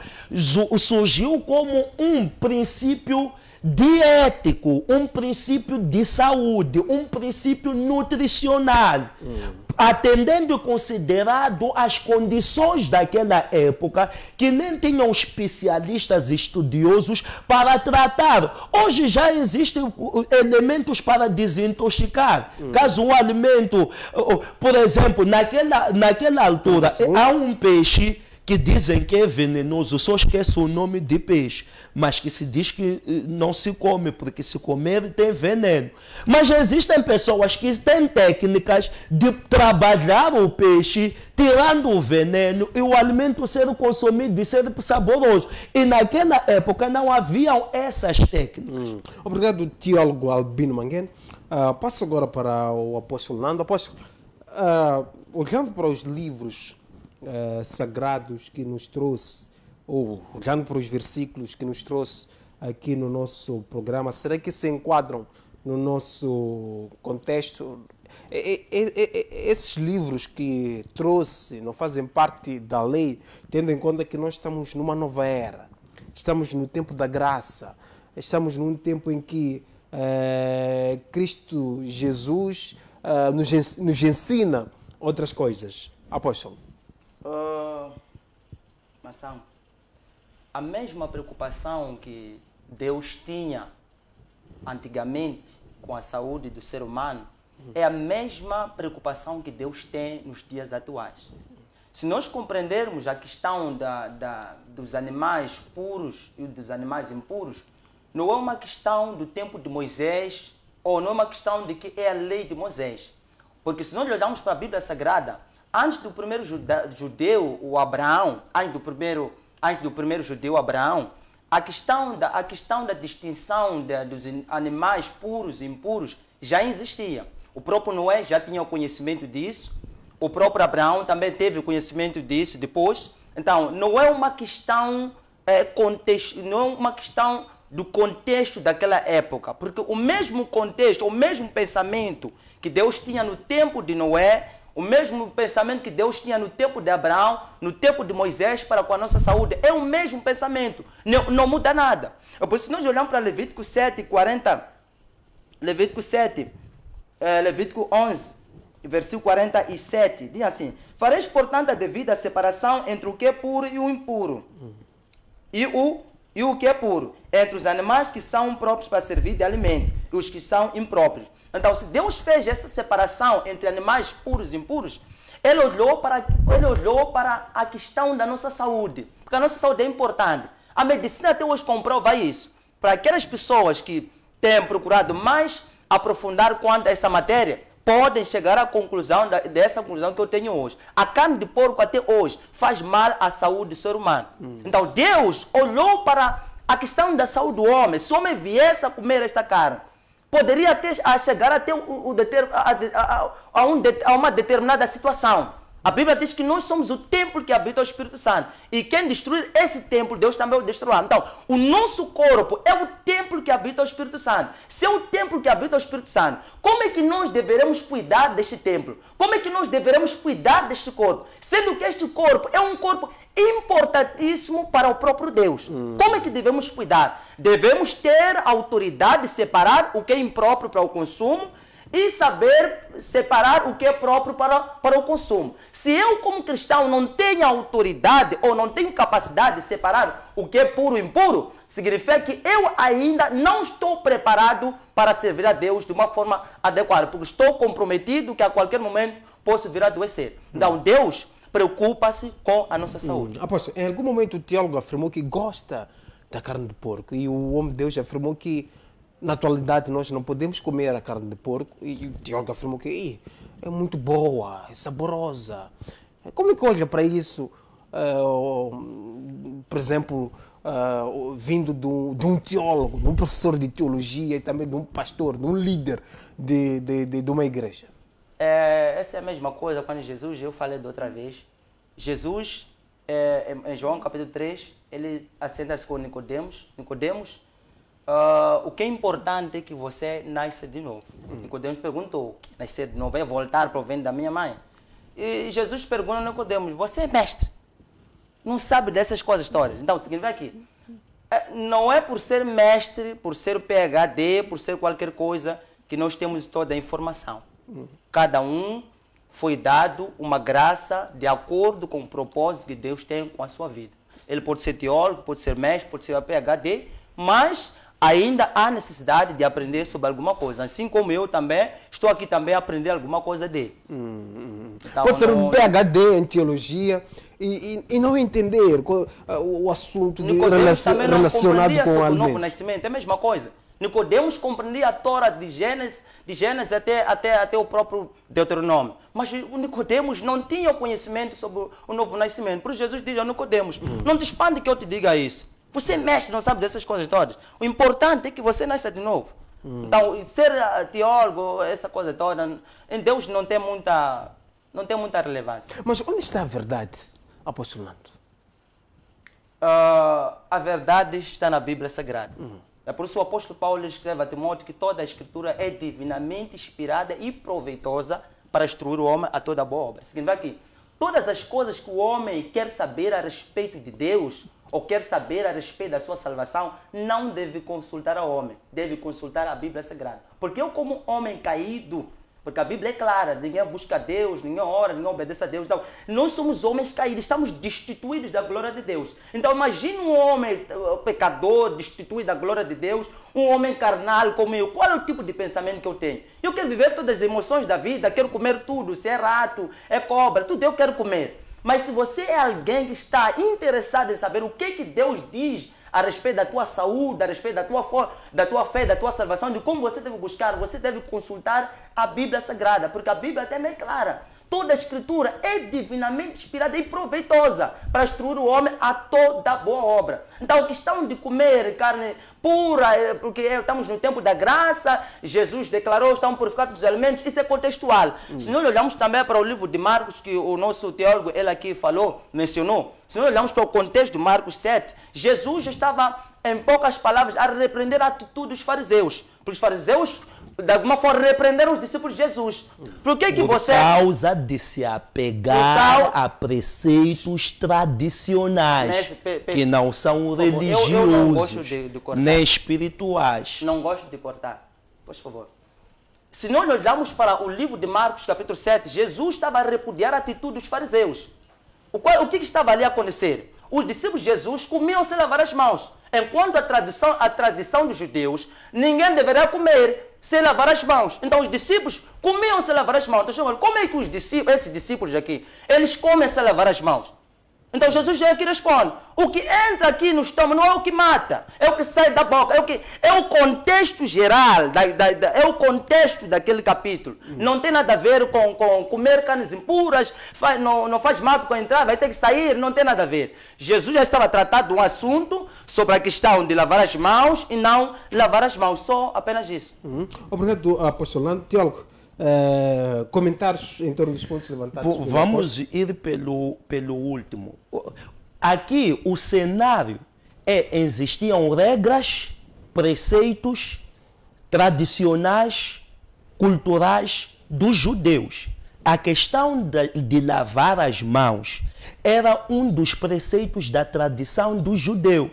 Surgiu como um princípio diético, um princípio de saúde, um princípio nutricional. Hum atendendo considerado as condições daquela época, que nem tinham especialistas estudiosos para tratar. Hoje já existem elementos para desintoxicar. Hum. Caso o alimento, por exemplo, naquela, naquela altura, há um peixe que dizem que é venenoso, só esquece o nome de peixe, mas que se diz que eh, não se come, porque se comer tem veneno. Mas existem pessoas que têm técnicas de trabalhar o peixe, tirando o veneno e o alimento ser consumido e ser saboroso. E naquela época não haviam essas técnicas. Hum. Obrigado, teólogo Albino Mangueno. Uh, ah, passo agora para o apóstolo Nando. Apóstolo, uh, olhando para os livros uh, sagrados que nos trouxe, ou olhando para os versículos que nos trouxe aqui no nosso programa, será que se enquadram no nosso contexto? E, e, e, esses livros que trouxe não fazem parte da lei, tendo em conta que nós estamos numa nova era, estamos no tempo da graça, estamos num tempo em que uh, Cristo Jesus uh, nos, nos ensina outras coisas. Apóstolo. Uh, ah, maçã, a mesma preocupação que Deus tinha antigamente com a saúde do ser humano é a mesma preocupação que Deus tem nos dias atuais. Se nós compreendermos a questão da, da, dos animais puros e dos animais impuros, não é uma questão do tempo de Moisés ou não é uma questão de que é a lei de Moisés. Porque se nós olharmos para a Bíblia Sagrada, antes do primeiro judeu, o Abraão, antes do primeiro, antes do primeiro judeu, Abraão, a questão da, a questão da distinção de, dos animais puros e impuros já existia. O próprio Noé já tinha o conhecimento disso, o próprio Abraão também teve o conhecimento disso depois. Então, não é uma questão, é, contexto, não é uma questão do contexto daquela época, porque o mesmo contexto, o mesmo pensamento que Deus tinha no tempo de Noé, o mesmo pensamento que Deus tinha no tempo de Abraão, no tempo de Moisés, para com a nossa saúde, é o mesmo pensamento. Não, não muda nada. É Se nós olhamos para Levítico 7, 40. Levítico 7, é, eh, Levítico 11, versículo 47. Diz assim: Fareis, portanto, a devida separação entre o que é puro e o impuro. E o, e o que é puro, entre os animais que são próprios para servir de alimento e os que são impróprios. Então, se Deus fez essa separação entre animais puros e impuros, ele olhou, para, ele olhou para a questão da nossa saúde, porque a nossa saúde é importante. A medicina até hoje comprova isso. Para aquelas pessoas que têm procurado mais aprofundar quanto a essa matéria, podem chegar à conclusão da, dessa conclusão que eu tenho hoje. A carne de porco até hoje faz mal à saúde do ser humano. Hum. Então Deus olhou para a questão da saúde do homem. Se o homem viesse a comer esta carne, poderia até chegar até um, um a, a, a, um, a uma determinada situação. A Bíblia diz que nós somos o templo que habita o Espírito Santo. E quem destruir esse templo, Deus também o destruirá. Então, o nosso corpo é o templo que habita o Espírito Santo. Se é o templo que habita o Espírito Santo, como é que nós deveremos cuidar deste templo? Como é que nós deveremos cuidar deste corpo? Sendo que este corpo é um corpo importantíssimo para o próprio Deus. Hum. Como é que devemos cuidar? Devemos ter autoridade de separar o que é impróprio para o consumo e saber separar o que é próprio para, para o consumo. Se eu, como cristão, não tenho autoridade ou não tenho capacidade de separar o que é puro e impuro, significa que eu ainda não estou preparado para servir a Deus de uma forma adequada, porque estou comprometido que a qualquer momento posso vir a adoecer. Então, Deus preocupa-se com a nossa hum, saúde. Hum, aposto, em algum momento o teólogo afirmou que gosta da carne de porco e o homem de Deus afirmou que na atualidade nós não podemos comer a carne de porco e o teólogo afirmou que é muito boa, é saborosa. É, como é que olha para isso, uh, por exemplo, uh, vindo de um, de um, teólogo, de um professor de teologia e também de um pastor, de um líder de, de, de, de uma igreja? É, essa é a mesma coisa quando Jesus, eu falei da outra vez, Jesus, é, é em João capítulo 3, ele assenta-se com Nicodemos, Nicodemos uh, o que é importante é que você nasça de novo. Hum. Nicodemos perguntou, é nascer de novo é voltar para o ventre da minha mãe? E Jesus pergunta a Nicodemos, você é mestre, não sabe dessas coisas histórias. Então, significa aqui, é, não é por ser mestre, por ser PhD, por ser qualquer coisa, que nós temos toda a informação. Cada um foi dado uma graça de acordo com o propósito que Deus tem com a sua vida. Ele pode ser teólogo, pode ser mestre, pode ser PhD, mas ainda há necessidade de aprender sobre alguma coisa. Assim como eu também estou aqui também a aprender alguma coisa dele. Então, hum, hum. pode ser um PhD em teologia e, e, e não entender eh, o, o assunto de, relacion, relacionado com o Novo Nascimento. É a mesma coisa. Nicodemus compreendia a Torá de Gênesis de Gênesis até, até, até o próprio Deuteronômio. Mas o Nicodemos não tinha conhecimento sobre o novo nascimento. Por isso Jesus diz ao Nicodemos, uhum. não te expande que eu te diga isso. Você mexe, não sabe dessas coisas todas. O importante é que você nasça de novo. Uhum. Então, ser ah, teólogo, essa coisa toda, em Deus não tem muita, não tem muita relevância. Mas onde está a verdade, apostolando? Uh, ah, a verdade está na Bíblia Sagrada. Uhum. Por isso o apóstolo Paulo escreve a Timóteo que toda a escritura é divinamente inspirada e proveitosa para instruir o homem a toda boa obra. Significa que todas as coisas que o homem quer saber a respeito de Deus ou quer saber a respeito da sua salvação, não deve consultar o homem, deve consultar a Bíblia Sagrada. Porque eu como homem caído, porque a Bíblia é clara, ninguém busca a Deus, ninguém ora, ninguém obedece a Deus. Então, Nós somos homens caídos, estamos destituídos da glória de Deus. Então imagine um homem eh, pecador, destituído da glória de Deus, um homem carnal como eu. Qual é o tipo de pensamento que eu tenho? Eu quero viver todas as emoções da vida, quero comer tudo, se é rato, é cobra, tudo eu quero comer. Mas se você é alguém que está interessado em saber o que, que Deus diz a respeito da tua saúde, a respeito da tua, da tua fé, da tua salvação, de como você deve buscar, você deve consultar a Bíblia Sagrada, porque a Bíblia é até é meio clara. Toda a escritura é divinamente inspirada e proveitosa para instruir o homem a toda boa obra. Então, a questão de comer carne pura, eh, porque estamos no tempo da graça, Jesus declarou, estamos purificados dos alimentos, isso é contextual. Hum. Se nós olhamos também para o livro de Marcos, que o nosso teólogo, ele aqui falou, mencionou, se nós olhamos para o contexto de Marcos 7, Jesus estava em poucas palavras, a repreender a atitude dos fariseus. Porque os fariseus, de alguma forma, repreenderam os discípulos de Jesus. Por que, que Por você. Por causa de se apegar tal... a preceitos tradicionais Nesse, pe, pe, que não são religiosos eu, eu não de, de nem espirituais. Não gosto de cortar. Por favor. Se nós olharmos para o livro de Marcos, capítulo 7, Jesus estava a repudiar a atitude dos fariseus. O, qual, o que, que estava ali a acontecer? os discípulos de Jesus comiam sem lavar as mãos. Enquanto a tradição, a tradição dos judeus, ninguém deveria comer sem lavar as mãos. Então os discípulos comiam sem lavar as mãos. Então, como é que os discípulos, esses discípulos aqui, eles comem sem lavar as mãos? Então Jesus já aqui responde: o que entra aqui no estômago não é o que mata, é o que sai da boca, é o que é o contexto geral, da, da, da, é o contexto daquele capítulo. Não tem nada a ver com, com comer carnes impuras, faz, não, não faz mal porque entrar, vai ter que sair, não tem nada a ver. Jesus já estava tratando de um assunto sobre a questão de lavar as mãos e não lavar as mãos, só apenas isso. Hum. Obrigado, apostolando. Tiago, eh, comentários em torno dos pontos levantados. Bom, vamos ir pelo, pelo último. Aqui o cenário é existiam regras, preceitos tradicionais, culturais dos judeus. A questão de, lavar as mãos era um dos preceitos da tradição do judeu.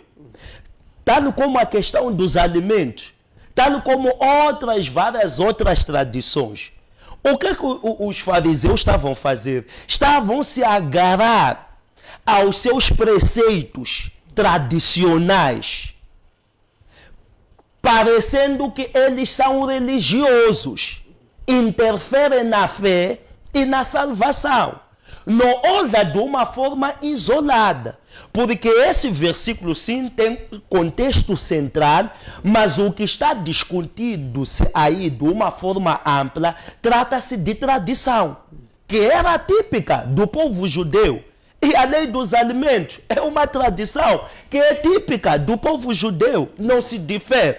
Tal como a questão dos alimentos, tal como outras várias outras tradições. O que, é que os fariseus estavam fazendo? Estavam se agarrar aos seus preceitos tradicionais, parecendo que eles são religiosos, interferem na fé e na salvação não olha de uma forma isolada, porque esse versículo sim tem contexto central, mas o que está discutido aí de uma forma ampla trata-se de tradição, que era típica do povo judeu. E a lei dos alimentos é uma tradição que é típica do povo judeu, não se difere.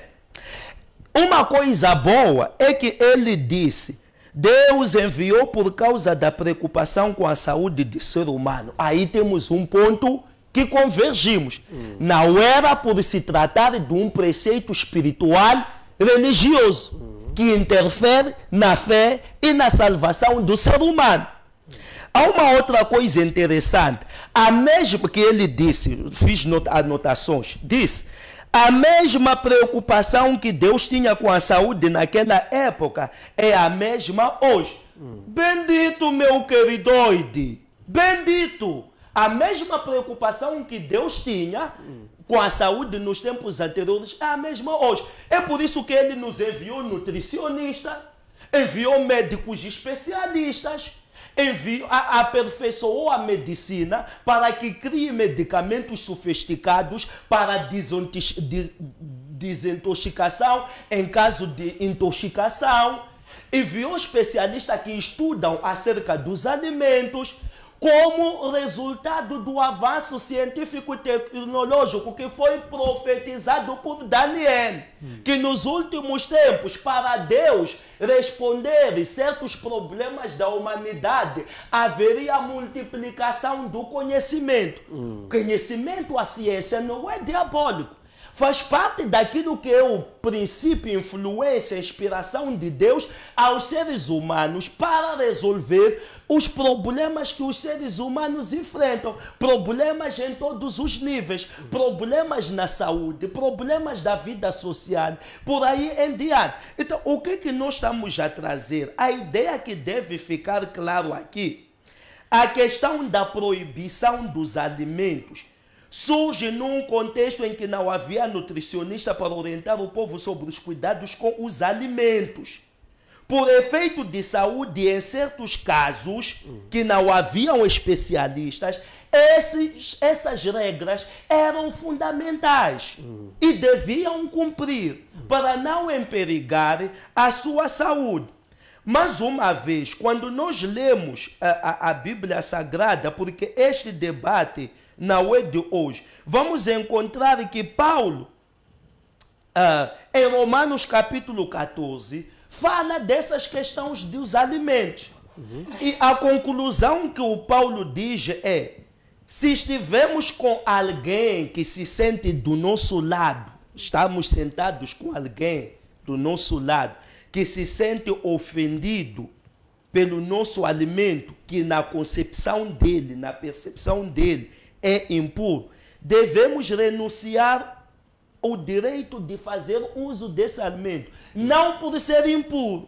Uma coisa boa é que ele disse Deus enviou por causa da preocupação com a saúde do ser humano. Aí temos um ponto que convergimos. Hum. Não era por se tratar de um preceito espiritual religioso hum. que interfere na fé e na salvação do ser humano. Há uma outra coisa interessante. A mesma que ele disse, fiz anotações, disse a mesma preocupação que Deus tinha com a saúde naquela época é a mesma hoje. Hum. Bendito, meu queridoide, bendito. A mesma preocupação que Deus tinha hum. com a saúde nos tempos anteriores é a mesma hoje. É por isso que ele nos enviou nutricionista, enviou médicos especialistas, enviou, aperfeiçoou a medicina para que crie medicamentos sofisticados para desintoxicação em caso de intoxicação. Enviou especialistas que estudam acerca dos alimentos como resultado do avanço científico e tecnológico que foi profetizado por Daniel, hum. que nos últimos tempos, para Deus responder certos problemas da humanidade, haveria multiplicação do conhecimento. Hum. Conhecimento, a ciência não é diabólico faz parte daquilo que é o princípio, influência, inspiração de Deus aos seres humanos para resolver os problemas que os seres humanos enfrentam. Problemas em todos os níveis: problemas na saúde, problemas da vida social, por aí em diante. Então, o que, que nós estamos a trazer? A ideia que deve ficar claro aqui. A questão da proibição dos alimentos surge num contexto em que não havia nutricionista para orientar o povo sobre os cuidados com os alimentos. Por efeito de saúde, em certos casos, que não haviam especialistas, esses, essas regras eram fundamentais e deviam cumprir para não emperigar a sua saúde. Mais uma vez, quando nós lemos a, a, a Bíblia Sagrada, porque este debate na web de hoje, vamos encontrar que Paulo, ah, em Romanos capítulo 14, fala dessas questões dos alimentos. Uhum. E a conclusão que o Paulo diz é: se estivermos com alguém que se sente do nosso lado, estamos sentados com alguém do nosso lado que se sente ofendido pelo nosso alimento, que na concepção dele, na percepção dele, é impuro. Devemos renunciar ao direito de fazer uso desse alimento, não por ser impuro,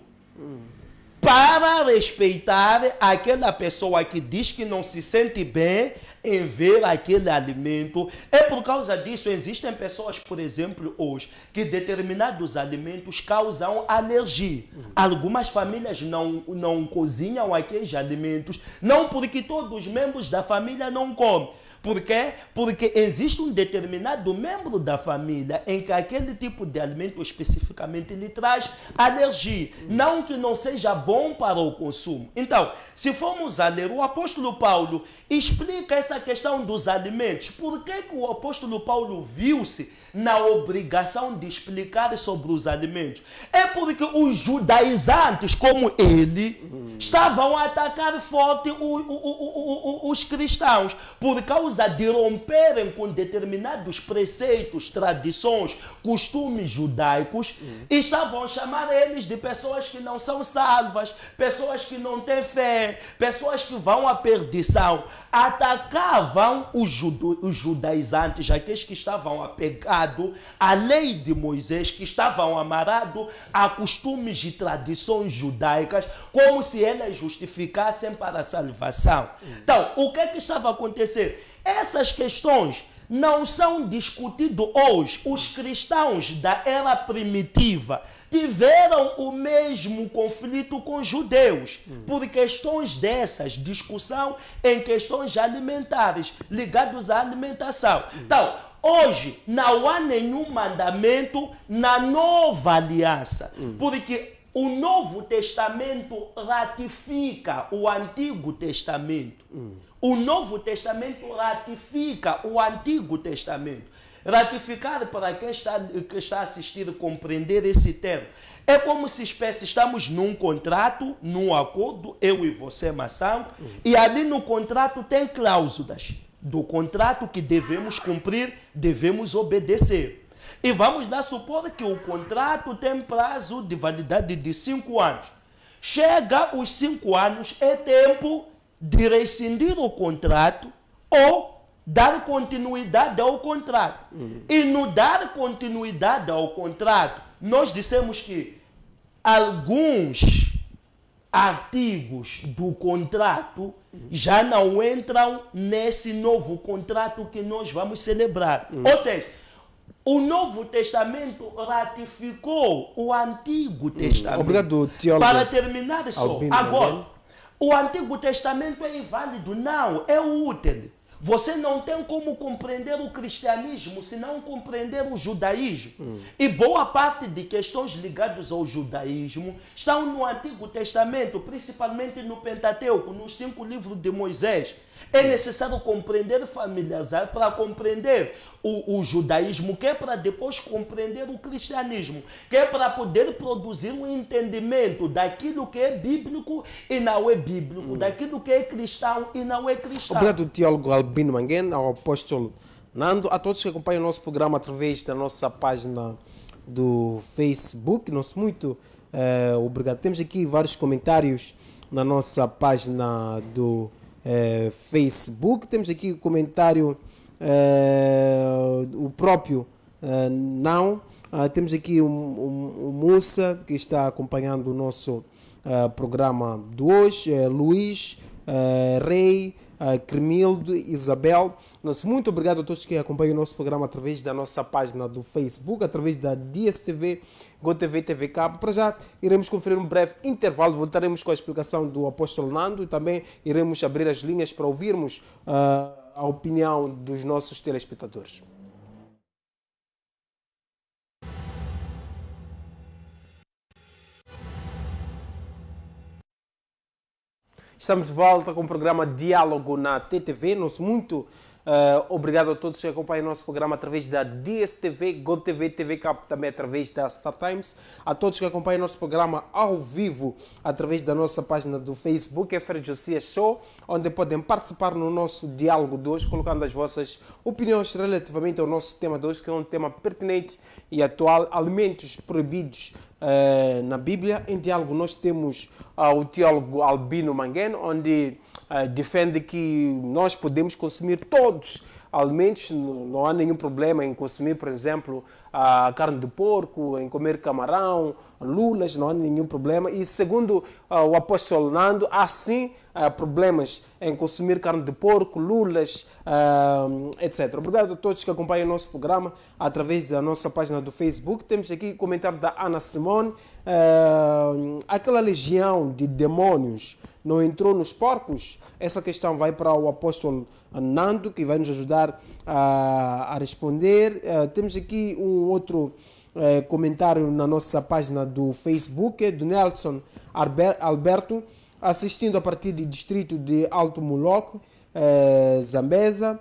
para respeitar aquela pessoa que diz que não se sente bem em ver aquele alimento. É por causa disso existem pessoas, por exemplo, hoje, que determinados alimentos causam alergia. Algumas famílias não, não cozinham aqueles alimentos, não porque todos os membros da família não comem, por quê? Porque existe um determinado membro da família em que aquele tipo de alimento especificamente lhe traz alergia. Não que não seja bom para o consumo. Então, se formos a ler, o apóstolo Paulo explica essa questão dos alimentos. Por que, que o apóstolo Paulo viu-se na obrigação de explicar sobre os alimentos. É porque os judaizantes, como ele, estavam a atacar forte o, o, o, os cristãos por causa de romperem com determinados preceitos, tradições, costumes judaicos e estavam a chamar eles de pessoas que não são salvas, pessoas que não têm fé, pessoas que vão à perdição. Atacavam os, judaizantes, aqueles que estavam a pegar amarrado à lei de Moisés, que estavam amarrado a costumes e tradições judaicas, como se elas justificassem para a salvação. Então, o que é que estava acontecendo? Essas questões não são discutidas hoje. Os cristãos da era primitiva tiveram o mesmo conflito com os judeus por questões dessas, discussão em questões alimentares, ligados à alimentação. Então, Hoje não há nenhum mandamento na nova aliança, hum. porque o Novo Testamento ratifica o Antigo Testamento. Hum. O Novo Testamento ratifica o Antigo Testamento. Ratificar, para quem está, que está a compreender esse termo, é como se espécie, estamos num contrato, num acordo, eu e você, Maçã, hum. e ali no contrato tem cláusulas do contrato que devemos cumprir, devemos obedecer. E vamos dar supor que o contrato tem prazo de validade de cinco anos. Chega os cinco anos, é tempo de rescindir o contrato ou dar continuidade ao contrato. Uhum. E no dar continuidade ao contrato, nós dissemos que alguns artigos do contrato já não entram nesse novo contrato que nós vamos celebrar. Uhum. Ou seja, o Novo Testamento ratificou o Antigo hum. Testamento. Uhum. Obrigado, teólogo. Para terminar só, Albino, agora, né? o Antigo Testamento é inválido? Não, é útil. Você não tem como compreender o cristianismo se não compreender o judaísmo. Hum. E boa parte de questões ligadas ao judaísmo estão no Antigo Testamento, principalmente no Pentateuco, nos cinco livros de Moisés. É necessário compreender, familiarizar para compreender o, o, judaísmo, que é para depois compreender o cristianismo, que é para poder produzir um entendimento daquilo que é bíblico e não é bíblico, hum. daquilo que é cristão e não é cristão. Obrigado, teólogo Albino Manguen, ao apóstolo Nando, a todos que acompanham o nosso programa através da nossa página do Facebook. Nosso muito eh, obrigado. Temos aqui vários comentários na nossa página do Facebook eh, Facebook. Temos aqui o comentário, eh, o próprio eh, Não. Ah, temos aqui o, Moça que está acompanhando o nosso uh, programa de hoje, é Luís, Rei, uh, Cremildo, Isabel nosso muito obrigado a todos que acompanham o nosso programa através da nossa página do Facebook, através da DSTV, GoTV TV Cabo. Para já iremos conferir um breve intervalo, voltaremos com a explicação do apóstolo Nando e também iremos abrir as linhas para ouvirmos uh, a opinião dos nossos telespectadores. Estamos de volta com o programa Diálogo na TTV. Nosso muito Uh, obrigado a todos que acompanham o nosso programa através da DSTV, GoTV, TV Cap, também através da Star Times. A todos que acompanham o nosso programa ao vivo através da nossa página do Facebook, é FR Josias Show, onde podem participar no nosso diálogo de hoje, colocando as vossas opiniões relativamente ao nosso tema de hoje, que é um tema pertinente e atual: alimentos proibidos uh, na Bíblia. Em diálogo, nós temos uh, o teólogo Albino Manguen, onde ah, defende que nós podemos consumir todos alimentos, não há nenhum problema em consumir, por exemplo, a carne de porco, em comer camarão, lulas, não há nenhum problema. E segundo ah, o apóstolo Nando, há sim ah, problemas em consumir carne de porco, lulas, etc. Obrigado a todos que acompanham o nosso programa através da nossa página do Facebook. Temos aqui o comentário da Ana Simone. Aquela legião de demônios não entrou nos porcos? Essa questão vai para o apóstolo Nando, que vai nos ajudar a, a responder. Uh, temos aqui um outro uh, comentário na nossa página do Facebook, eh, do Nelson Alberto, assistindo a partir do distrito de Alto Moloco, uh, Zambesa.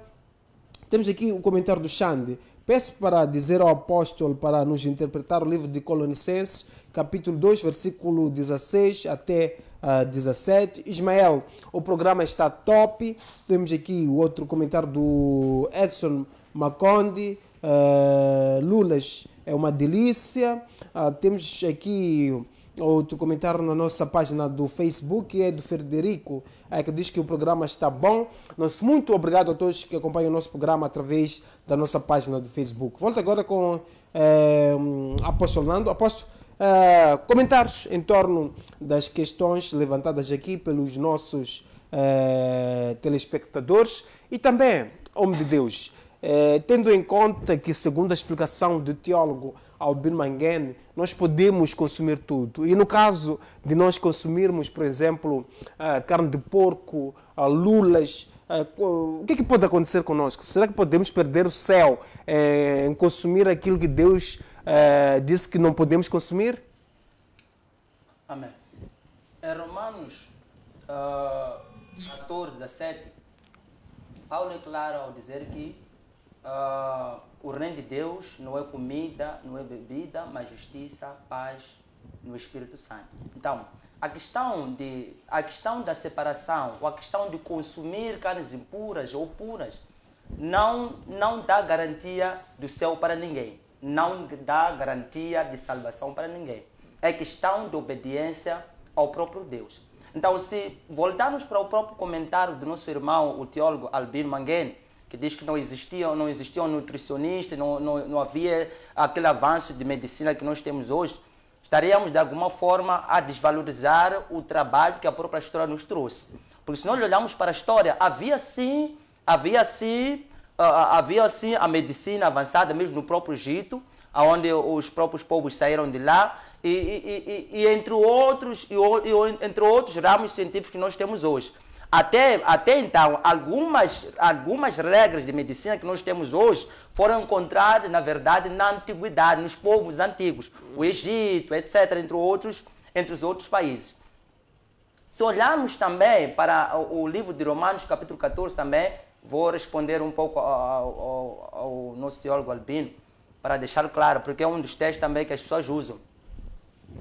Temos aqui o um comentário do Xande. Peço para dizer ao apóstolo para nos interpretar o livro de Colonicenses, capítulo 2, versículo 16 até uh, ah, 17. Ismael, o programa está top. Temos aqui o outro comentário do Edson Macondi. Uh, Lulas é uma delícia. Uh, temos aqui outro comentário na nossa página do Facebook, que é do Frederico, é, que diz que o programa está bom. Nós, muito obrigado a todos que acompanham o nosso programa através da nossa página do Facebook. Volto agora com é, Apostolando. Apóstolo, uh, comentários em torno das questões levantadas aqui pelos nossos uh, telespectadores e também, homem de Deus, uh, tendo em conta que, segundo a explicação do teólogo Albino Manguene, nós podemos consumir tudo. E no caso de nós consumirmos, por exemplo, carne de porco, lulas, o que, é que, pode acontecer conosco? Será que podemos perder o céu eh, em consumir aquilo que Deus é, disse que não podemos consumir? Amém. Em Romanos uh, 14, 17, Paulo é claro ao dizer que uh, o reino de Deus não é comida, não é bebida, mas justiça, paz no Espírito Santo. Então, a questão, de, a questão da separação, ou a questão de consumir carnes impuras ou puras, não, não dá garantia do céu para ninguém não dá garantia de salvação para ninguém. É questão de obediência ao próprio Deus. Então, se voltarmos para o próprio comentário do nosso irmão, o teólogo Albino Manguene, que diz que não existiam, não existiam nutricionistas, não, não, não havia aquele avanço de medicina que nós temos hoje, estaríamos de alguma forma a desvalorizar o trabalho que a própria história nos trouxe. Porque se nós olharmos para a história, havia sim, havia sim ah, ah, havia assim a medicina avançada mesmo no próprio Egito, onde os próprios povos saíram de lá, e, e, e, e entre, outros, e, entre outros ramos científicos que nós temos hoje. Até, até então, algumas, algumas regras de medicina que nós temos hoje foram encontradas, na verdade, na antiguidade, nos povos antigos, o Egito, etc., entre, outros, entre os outros países. Se olharmos também para o livro de Romanos, capítulo 14, também, Vou responder um pouco ao, ao, ao nosso teólogo Albino, para deixar claro, porque é um dos textos também que as pessoas usam.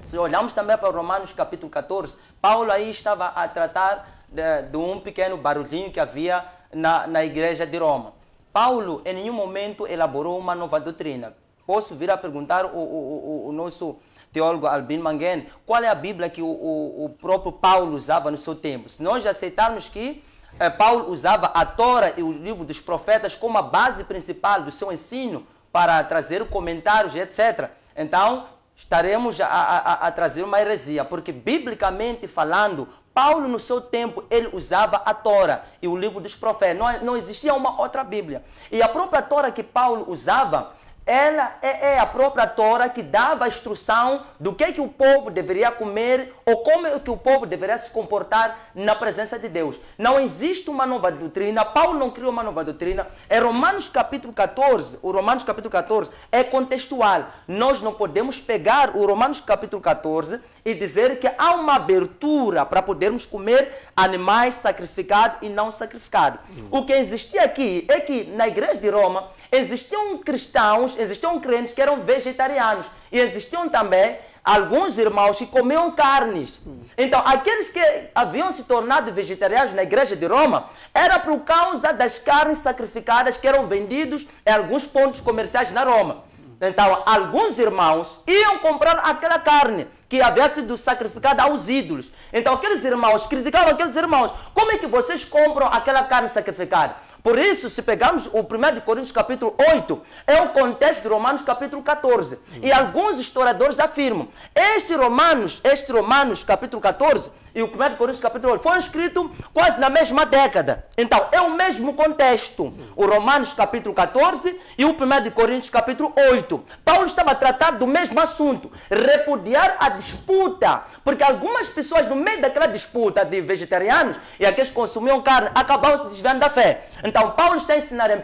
Se olharmos também para Romanos capítulo 14, Paulo aí estava a tratar de, de um pequeno barulhinho que havia na, na igreja de Roma. Paulo em nenhum momento elaborou uma nova doutrina. Posso vir a perguntar o, o, o, o nosso teólogo Albino Mangen qual é a Bíblia que o, o próprio Paulo usava no seu tempo. Se nós aceitarmos que é, Paulo usava a Tora e o livro dos profetas como a base principal do seu ensino para trazer comentários, etc. Então, estaremos a, a, a trazer uma heresia, porque biblicamente falando, Paulo, no seu tempo, ele usava a Tora e o livro dos profetas. Não, não existia uma outra Bíblia. E a própria Tora que Paulo usava ela é, é, a própria Torá que dava a instrução do que, que o povo deveria comer ou como é que o povo deveria se comportar na presença de Deus. Não existe uma nova doutrina, Paulo não criou uma nova doutrina. É Romanos capítulo 14, o Romanos capítulo 14 é contextual. Nós não podemos pegar o Romanos capítulo 14 e dizer que há uma abertura para podermos comer animais sacrificados e não sacrificados. Hum. O que existia aqui é que na igreja de Roma existiam cristãos, existiam crentes que eram vegetarianos e existiam também alguns irmãos que comiam carnes. Então, aqueles que haviam se tornado vegetarianos na igreja de Roma, era por causa das carnes sacrificadas que eram vendidas em alguns pontos comerciais na Roma. Então, alguns irmãos iam comprar aquela carne que havia sido sacrificado aos ídolos. Então aqueles irmãos criticavam aqueles irmãos. Como é que vocês compram aquela carne sacrificada? Por isso, se pegarmos o 1 Coríntios capítulo 8, é o contexto de Romanos capítulo 14. E alguns historiadores afirmam, este Romanos, este Romanos capítulo 14, e o 1 Coríntios capítulo 8 foram escritos quase na mesma década. Então, é o mesmo contexto. O Romanos capítulo 14 e o 1 Coríntios capítulo 8. Paulo estava tratando do mesmo assunto, repudiar a disputa, porque algumas pessoas no meio daquela disputa de vegetarianos e aqueles que consumiam carne acabavam se desviando da fé. Então, Paulo está ensinando em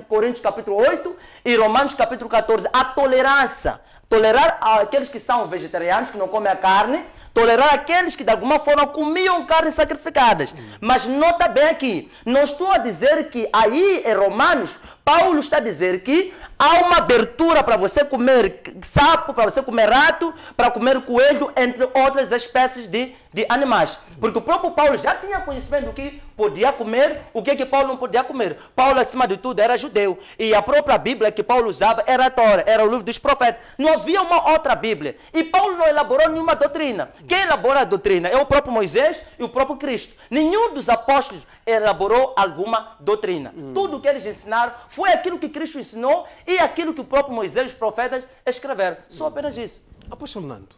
1 Coríntios capítulo 8 e Romanos capítulo 14 a tolerância tolerar aqueles que são vegetarianos, que não comem a carne, tolerar aqueles que de alguma forma comiam carnes sacrificadas. Mas nota bem aqui, não estou a dizer que aí em Romanos, Paulo está a dizer que Há uma abertura para você comer sapo, para você comer rato, para comer coelho, entre outras espécies de, de animais. Porque o próprio Paulo já tinha conhecimento do que podia comer, o que, é que Paulo não podia comer. Paulo, acima de tudo, era judeu. E a própria Bíblia que Paulo usava era a Torá, era o livro dos profetas. Não havia uma outra Bíblia. E Paulo não elaborou nenhuma doutrina. Quem elabora a doutrina é o próprio Moisés e o próprio Cristo. Nenhum dos apóstolos elaborou alguma doutrina. Hum. Tudo o que eles ensinaram foi aquilo que Cristo ensinou e aquilo que o próprio Moisés e os profetas escreveram. Só hum. apenas isso. Apóstolo Nando,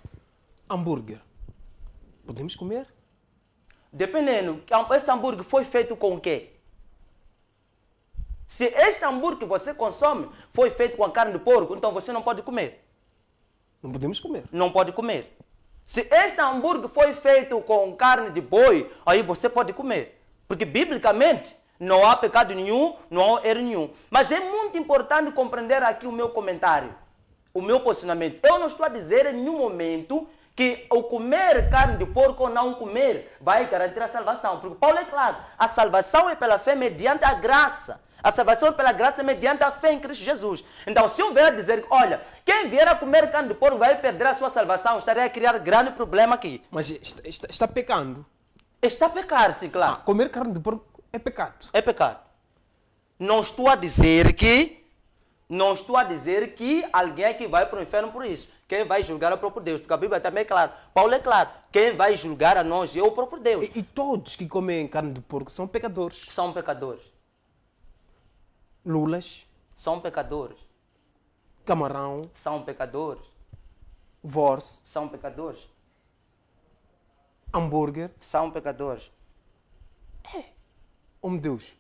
hambúrguer, podemos comer? Dependendo, hum, esse hambúrguer foi feito com o quê? Se este hambúrguer que você consome foi feito com a carne de porco, então você não pode comer. Não podemos comer. Não pode comer. Se este hambúrguer foi feito com carne de boi, aí você pode comer. Porque biblicamente não há pecado nenhum, não há erro nenhum. Mas é muito importante compreender aqui o meu comentário, o meu posicionamento. Eu não estou a dizer em nenhum momento que o comer carne de porco ou não comer vai garantir a salvação. Porque Paulo é claro, a salvação é pela fé mediante a graça. A salvação é pela graça mediante a fé em Cristo Jesus. Então, se eu vier a dizer, olha, quem vier a comer carne de porco vai perder a sua salvação, estaria a criar grande problema aqui. Mas está, está, está pecando. Está a pecar, sim, claro. Ah, comer carne de porco é pecado. É pecado. Não estou a dizer que. Não estou a dizer que alguém é que vai para o inferno por isso. Quem vai julgar é o próprio Deus. Porque a Bíblia também é claro. Paulo é claro. Quem vai julgar a nós é o próprio Deus. E, e todos que comem carne de porco são pecadores. São pecadores. Lulas. São pecadores. Camarão. São pecadores. Vós. São pecadores hambúrguer. São pecadores. É. Um Deus.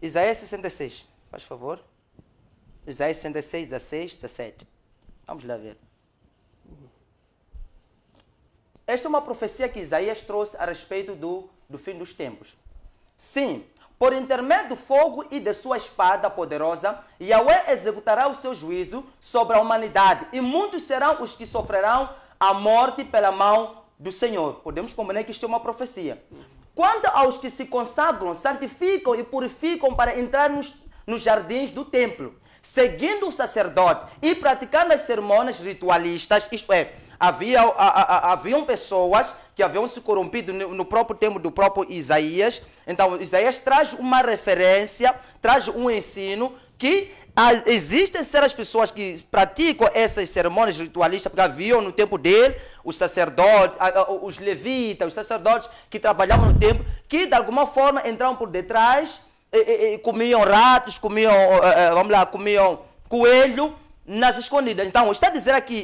Isaías 66, faz favor. Isaías 66, 16, 17. Vamos lá ver. Esta é uma profecia que Isaías trouxe a respeito do, do fim dos tempos. Sim, por intermédio do fogo e de sua espada poderosa, Yahweh executará o seu juízo sobre a humanidade, e muitos serão os que sofrerão a morte pela mão do Senhor. Podemos combinar que isto é uma profecia. Quanto aos que se consagram, santificam e purificam para entrar nos, nos jardins do templo, seguindo o sacerdote e praticando as cerimônias ritualistas, isto é, havia, a, a, haviam pessoas que haviam se corrompido no, no próprio tempo do próprio Isaías. Então, Isaías traz uma referência, traz um ensino que ah, existem certas pessoas que praticam essas cerimônias ritualistas, porque haviam no tempo dele os sacerdotes, os levitas, os sacerdotes que trabalhavam no templo, que de alguma forma entravam por detrás, e, e, e comiam ratos, comiam, eh, eh, vamos lá, comiam coelho, nas escondidas. Então, está a dizer aqui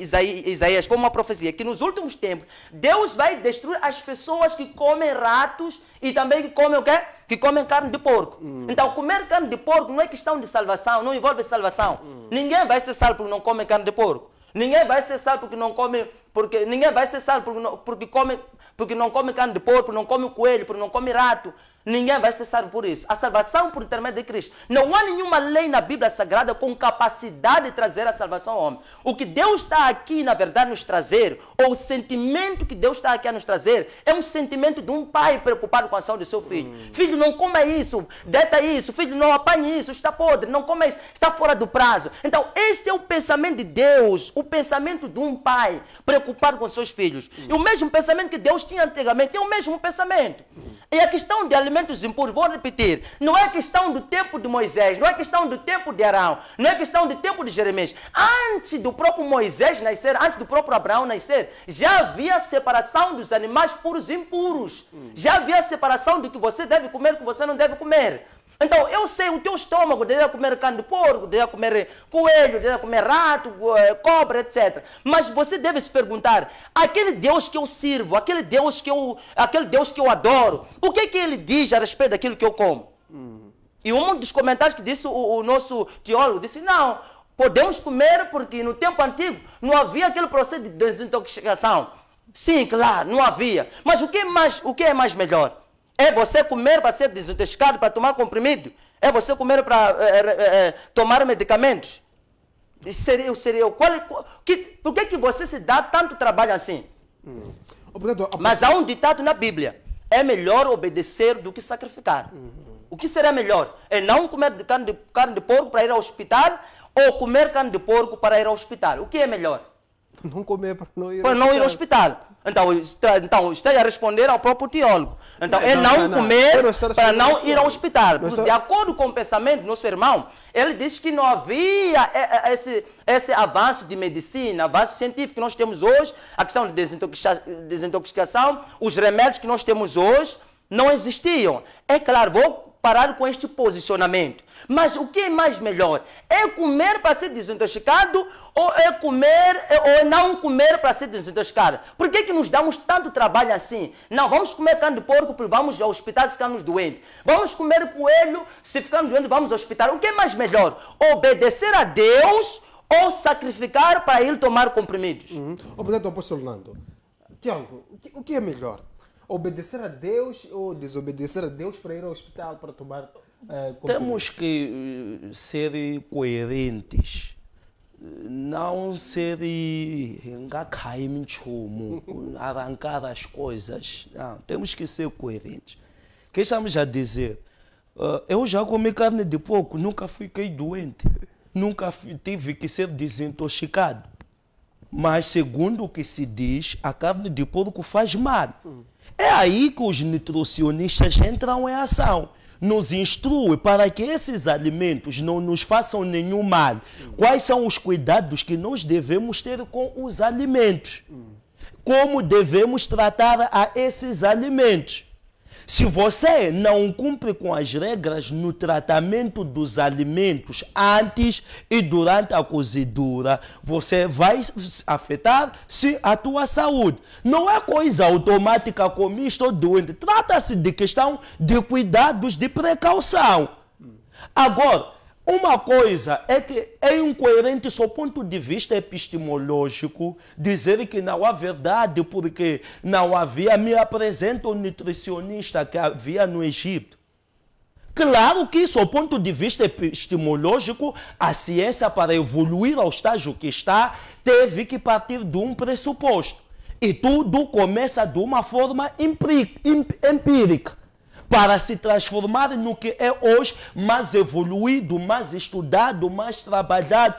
Isaías, como uma profecia, que nos últimos tempos Deus vai destruir as pessoas que comem ratos e também que comem o quê? Que comem carne de porco. Hum. Então, comer carne de porco não é questão de salvação, não envolve salvação. Hum. Ninguém vai ser salvo porque não come carne de porco. Ninguém vai ser salvo porque não come, porque ninguém vai ser salvo porque não, porque come, porque não come carne de porco, não come coelho, porque não come rato. Ninguém vai salvo por isso. A salvação por intermédio de Cristo. Não há nenhuma lei na Bíblia Sagrada com capacidade de trazer a salvação ao homem. O que Deus está aqui, na verdade, nos trazer, ou o sentimento que Deus está aqui a nos trazer, é um sentimento de um pai preocupado com a saúde do seu filho. Hum. Filho, não coma isso, deta isso, filho, não apanhe isso, está podre, não coma isso, está fora do prazo. Então, este é o pensamento de Deus, o pensamento de um pai preocupado com seus filhos. Hum. E o mesmo pensamento que Deus tinha antigamente, é o mesmo pensamento. Hum. E a questão de alimentação, mandamentos impuros. Vou repetir. Não é questão do tempo de Moisés, não é questão do tempo de Arão, não é questão do tempo de Jeremias. Antes do próprio Moisés nascer, antes do próprio Abraão nascer, já havia separação dos animais puros e impuros. Hum. Já havia separação do que você deve comer e do que você não deve comer. Então, eu sei o teu estômago, deseja comer carne de porco, deseja comer eh, coelho, deseja comer rato, eh, cobra, etc. Mas você deve se perguntar, aquele Deus que eu sirvo, aquele Deus que eu, aquele Deus que eu adoro, o que, que ele diz a respeito daquilo que eu como? E um dos comentários que disse o, o nosso teólogo, disse, não, podemos comer porque no tempo antigo não havia aquele processo de desintoxicação. Sim, claro, não havia. Mas o que, é mais, o que é mais melhor? É você comer para ser desintoxicado, para tomar comprimido? É você comer para é é, é, é, tomar medicamentos? Seria, seria, qual, é, qual, que, por que, que você se dá tanto trabalho assim? Hum. Mas há um ditado na Bíblia: é melhor obedecer do que sacrificar. Uhum. O que será melhor? É não comer de carne, de carne de porco para ir ao hospital ou comer carne de porco para ir ao hospital? O que é melhor? Não comer para não ir para ao não hospital. Ir ao hospital. Então, está, então esteja a responder ao próprio teólogo. Então é não, não comer não. para não ir ao hospital. De acordo com o pensamento do nosso irmão, ele diz que não havia é, é, é, esse, esse avanço de medicina, avanço científico que nós temos hoje, a questão de desintoxicação, os remédios que nós temos hoje não existiam. É claro, vou parar com este posicionamento. Mas o que é mais melhor? É comer para ser desintoxicado ou é comer é, ou é não comer para ser desintoxicado? Por que, é que nos damos tanto trabalho assim? Não, vamos comer carne de porco porque vamos ao hospital se ficarmos doentes. Vamos comer coelho se ficarmos doentes vamos ao hospital. O que é mais melhor? Obedecer a Deus ou sacrificar para ele tomar comprimidos? Uhum. Obrigado, apóstolo Nando. Tiago, o que é melhor? obedecer a Deus ou desobedecer a Deus para ir ao hospital para tomar. Uh, Temos que eh, ser coerentes. Não ser arrancar as coisas. Não, temos que ser coerentes. O que estamos a dizer? Uh, eu já comi carne de porco, nunca fiquei doente, nunca tive que ser desintoxicado. Mas, segundo o que se diz, a carne de porco faz mal. É aí que os nutricionistas entram em ação. Nos instrui para que esses alimentos não nos façam nenhum mal. Quais são os cuidados que nós devemos ter com os alimentos? Como devemos tratar a esses alimentos? Se você não cumpre com as regras no tratamento dos alimentos antes e durante a cozidura você vai afetar se a tua saúde. Não é coisa automática como estou doente. Trata-se de questão de cuidados de precaução. Agora, uma coisa é que é incoerente, sob o ponto de vista epistemológico, dizer que não há verdade porque não havia. Me apresenta o nutricionista que havia no Egito. Claro que, sob o ponto de vista epistemológico, a ciência, para evoluir ao estágio que está, teve que partir de um pressuposto. E tudo começa de uma forma empírica para se transformar no que é hoje, mais evoluído, mais estudado, mais trabalhado.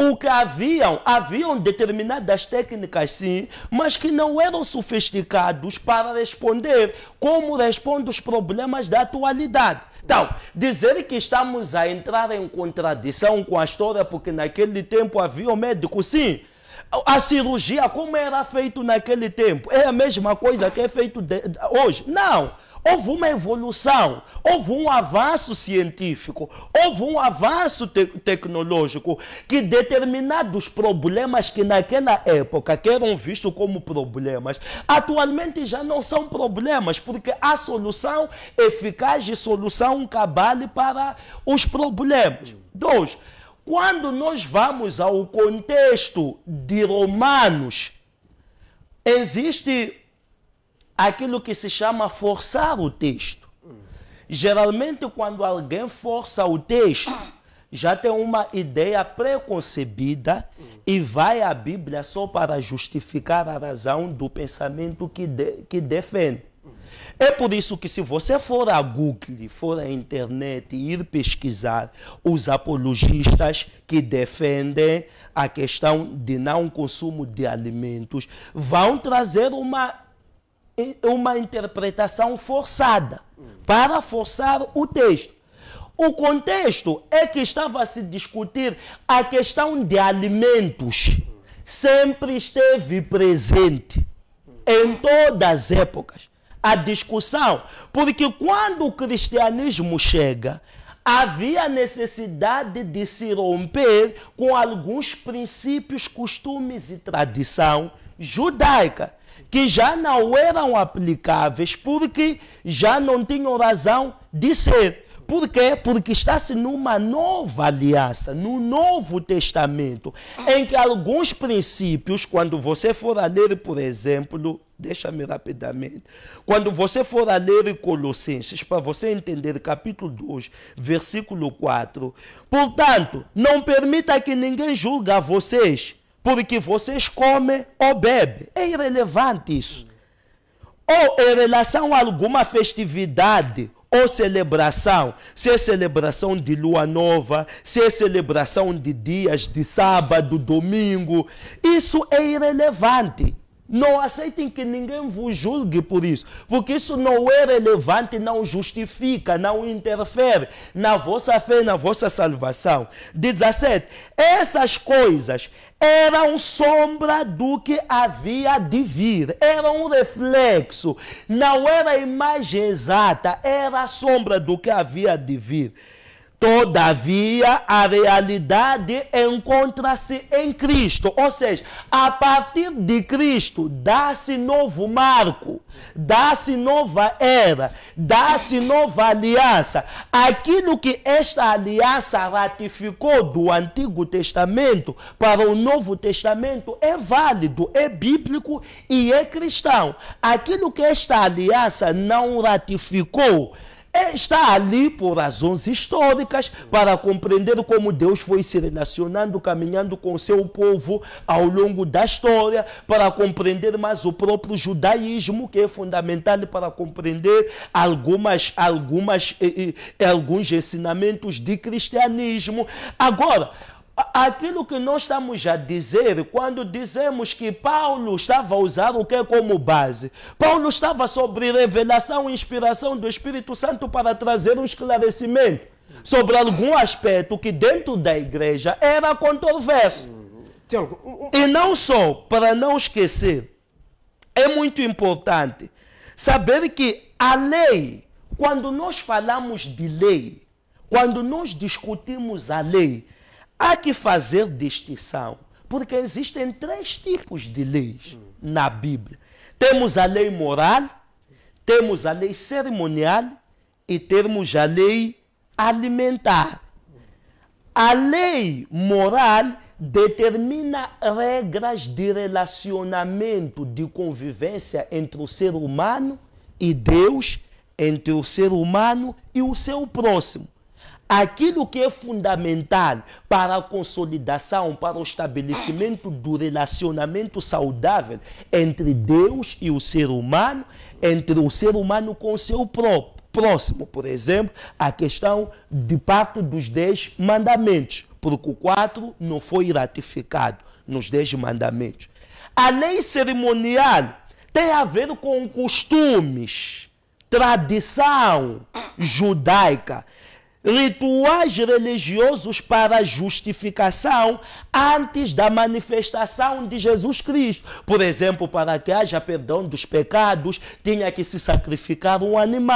O que haviam, haviam determinadas técnicas sim, mas que não eram sofisticados para responder como respondem os problemas da atualidade. Então, dizer que estamos a entrar em contradição com a história, porque naquele tempo havia um médico, sim, a cirurgia, como era feito naquele tempo, é a mesma coisa que é feito de, de, hoje? Não houve uma evolução, houve um avanço científico, houve um avanço te tecnológico que determinados problemas que naquela época que eram vistos como problemas, atualmente já não são problemas, porque há solução eficaz e solução cabal para os problemas. Dois, quando nós vamos ao contexto de Romanos, existe aquilo que se chama forçar o texto. Geralmente, quando alguém força o texto, já tem uma ideia preconcebida e vai à Bíblia só para justificar a razão do pensamento que, de, que defende. É por isso que se você for a Google, for à internet e ir pesquisar os apologistas que defendem a questão de não consumo de alimentos, vão trazer uma uma interpretação forçada para forçar o texto. O contexto é que estava a se discutir a questão de alimentos. Sempre esteve presente em todas as épocas a discussão, porque quando o cristianismo chega, havia necessidade de se romper com alguns princípios, costumes e tradição judaica que já não eram aplicáveis porque já não tinham razão de ser. Por quê? Porque está-se numa nova aliança, no Novo Testamento, em que alguns princípios, quando você for a ler, por exemplo, deixa-me rapidamente, quando você for a ler Colossenses, para você entender capítulo 2, versículo 4, portanto, não permita que ninguém julgue a vocês porque vocês comem ou bebem. É irrelevante isso. Ou em é relação a alguma festividade ou celebração, se é celebração de lua nova, se é celebração de dias de sábado, domingo, isso é irrelevante. Não aceitem que ninguém vos julgue por isso, porque isso não é relevante, não justifica, não interfere na vossa fé, na vossa salvação. 17. Essas coisas eram sombra do que havia de vir, era um reflexo, não era a imagem exata, era sombra do que havia de vir. Todavia, a realidade encontra-se em Cristo, ou seja, a partir de Cristo dá-se novo marco, dá-se nova era, dá-se nova aliança. Aquilo que esta aliança ratificou do Antigo Testamento para o Novo Testamento é válido, é bíblico e é cristão. Aquilo que esta aliança não ratificou, está ali por razões históricas para compreender como Deus foi se relacionando, caminhando com seu povo ao longo da história, para compreender mais o próprio judaísmo, que é fundamental para compreender algumas, algumas, eh, eh, alguns ensinamentos de cristianismo. Agora, aquilo que nós estamos a dizer quando dizemos que Paulo estava a usar o que como base? Paulo estava sobre revelação e inspiração do Espírito Santo para trazer um esclarecimento sobre algum aspecto que dentro da igreja era controverso. E não só, para não esquecer, é muito importante saber que a lei, quando nós falamos de lei, quando nós discutimos a lei, Há que fazer distinção, porque existem três tipos de leis na Bíblia: temos a lei moral, temos a lei cerimonial e temos a lei alimentar. A lei moral determina regras de relacionamento, de convivência entre o ser humano e Deus, entre o ser humano e o seu próximo aquilo que é fundamental para a consolidação, para o estabelecimento do relacionamento saudável entre Deus e o ser humano, entre o ser humano com o seu próprio próximo, por exemplo, a questão de parte dos dez mandamentos, porque o quatro não foi ratificado nos dez mandamentos. A lei cerimonial tem a ver com costumes, tradição judaica rituais religiosos para justificação antes da manifestação de Jesus Cristo. Por exemplo, para que haja perdão dos pecados, tinha que se sacrificar um animal.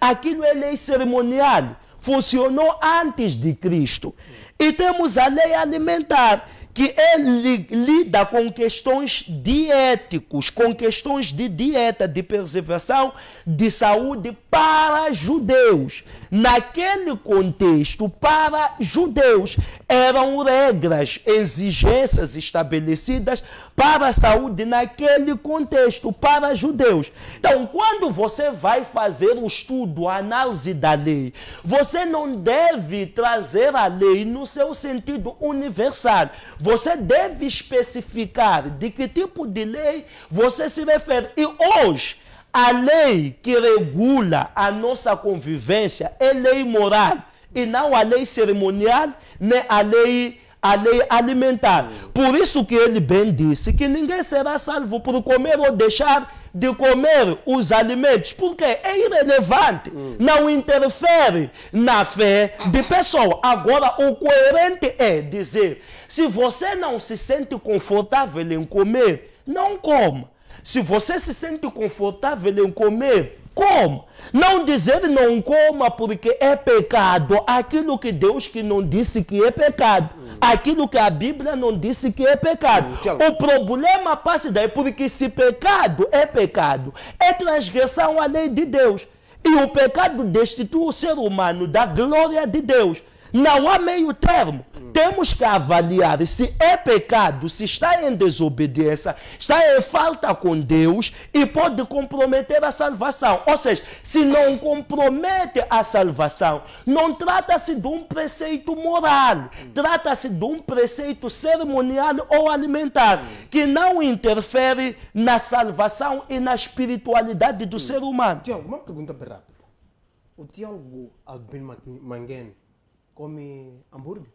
Aquilo é lei cerimonial. Funcionou antes de Cristo. E temos a lei alimentar que ele é lida com questões dietéticos, com questões de dieta, de preservação, de saúde para judeus. Naquele contexto, para judeus, eram regras, exigências estabelecidas para a saúde naquele contexto, para judeus. Então, quando você vai fazer o estudo, a análise da lei, você não deve trazer a lei no seu sentido universal. Você deve especificar de que tipo de lei você se refere. E hoje, a lei que regula a nossa convivência é lei moral e não a lei cerimonial nem a lei, a lei alimentar. Por isso que ele bem disse que ninguém será salvo por comer ou deixar de comer os alimentos, porque é irrelevante, hum. não interfere na fé de pessoa. Agora, o coerente é dizer: se você não se sente confortável em comer, não coma. Se você se sente confortável em comer, coma. Não dizer não coma porque é pecado. Aquilo que Deus que não disse que é pecado. Aquilo que a Bíblia não disse que é pecado. Hum, o problema passa daí porque se pecado é pecado, é transgressão à lei de Deus. E o pecado destitui o ser humano da glória de Deus. Não há meio termo temos que avaliar se é pecado, se está em desobediência, está em falta com Deus e pode comprometer a salvação. Ou seja, se não compromete a salvação, não trata-se de um preceito moral, trata-se de um preceito cerimonial ou alimentar, que não interfere na salvação e na espiritualidade do ser humano. Tiago, uma pergunta bem rápida. O Tiago Albin Manguene come hambúrguer?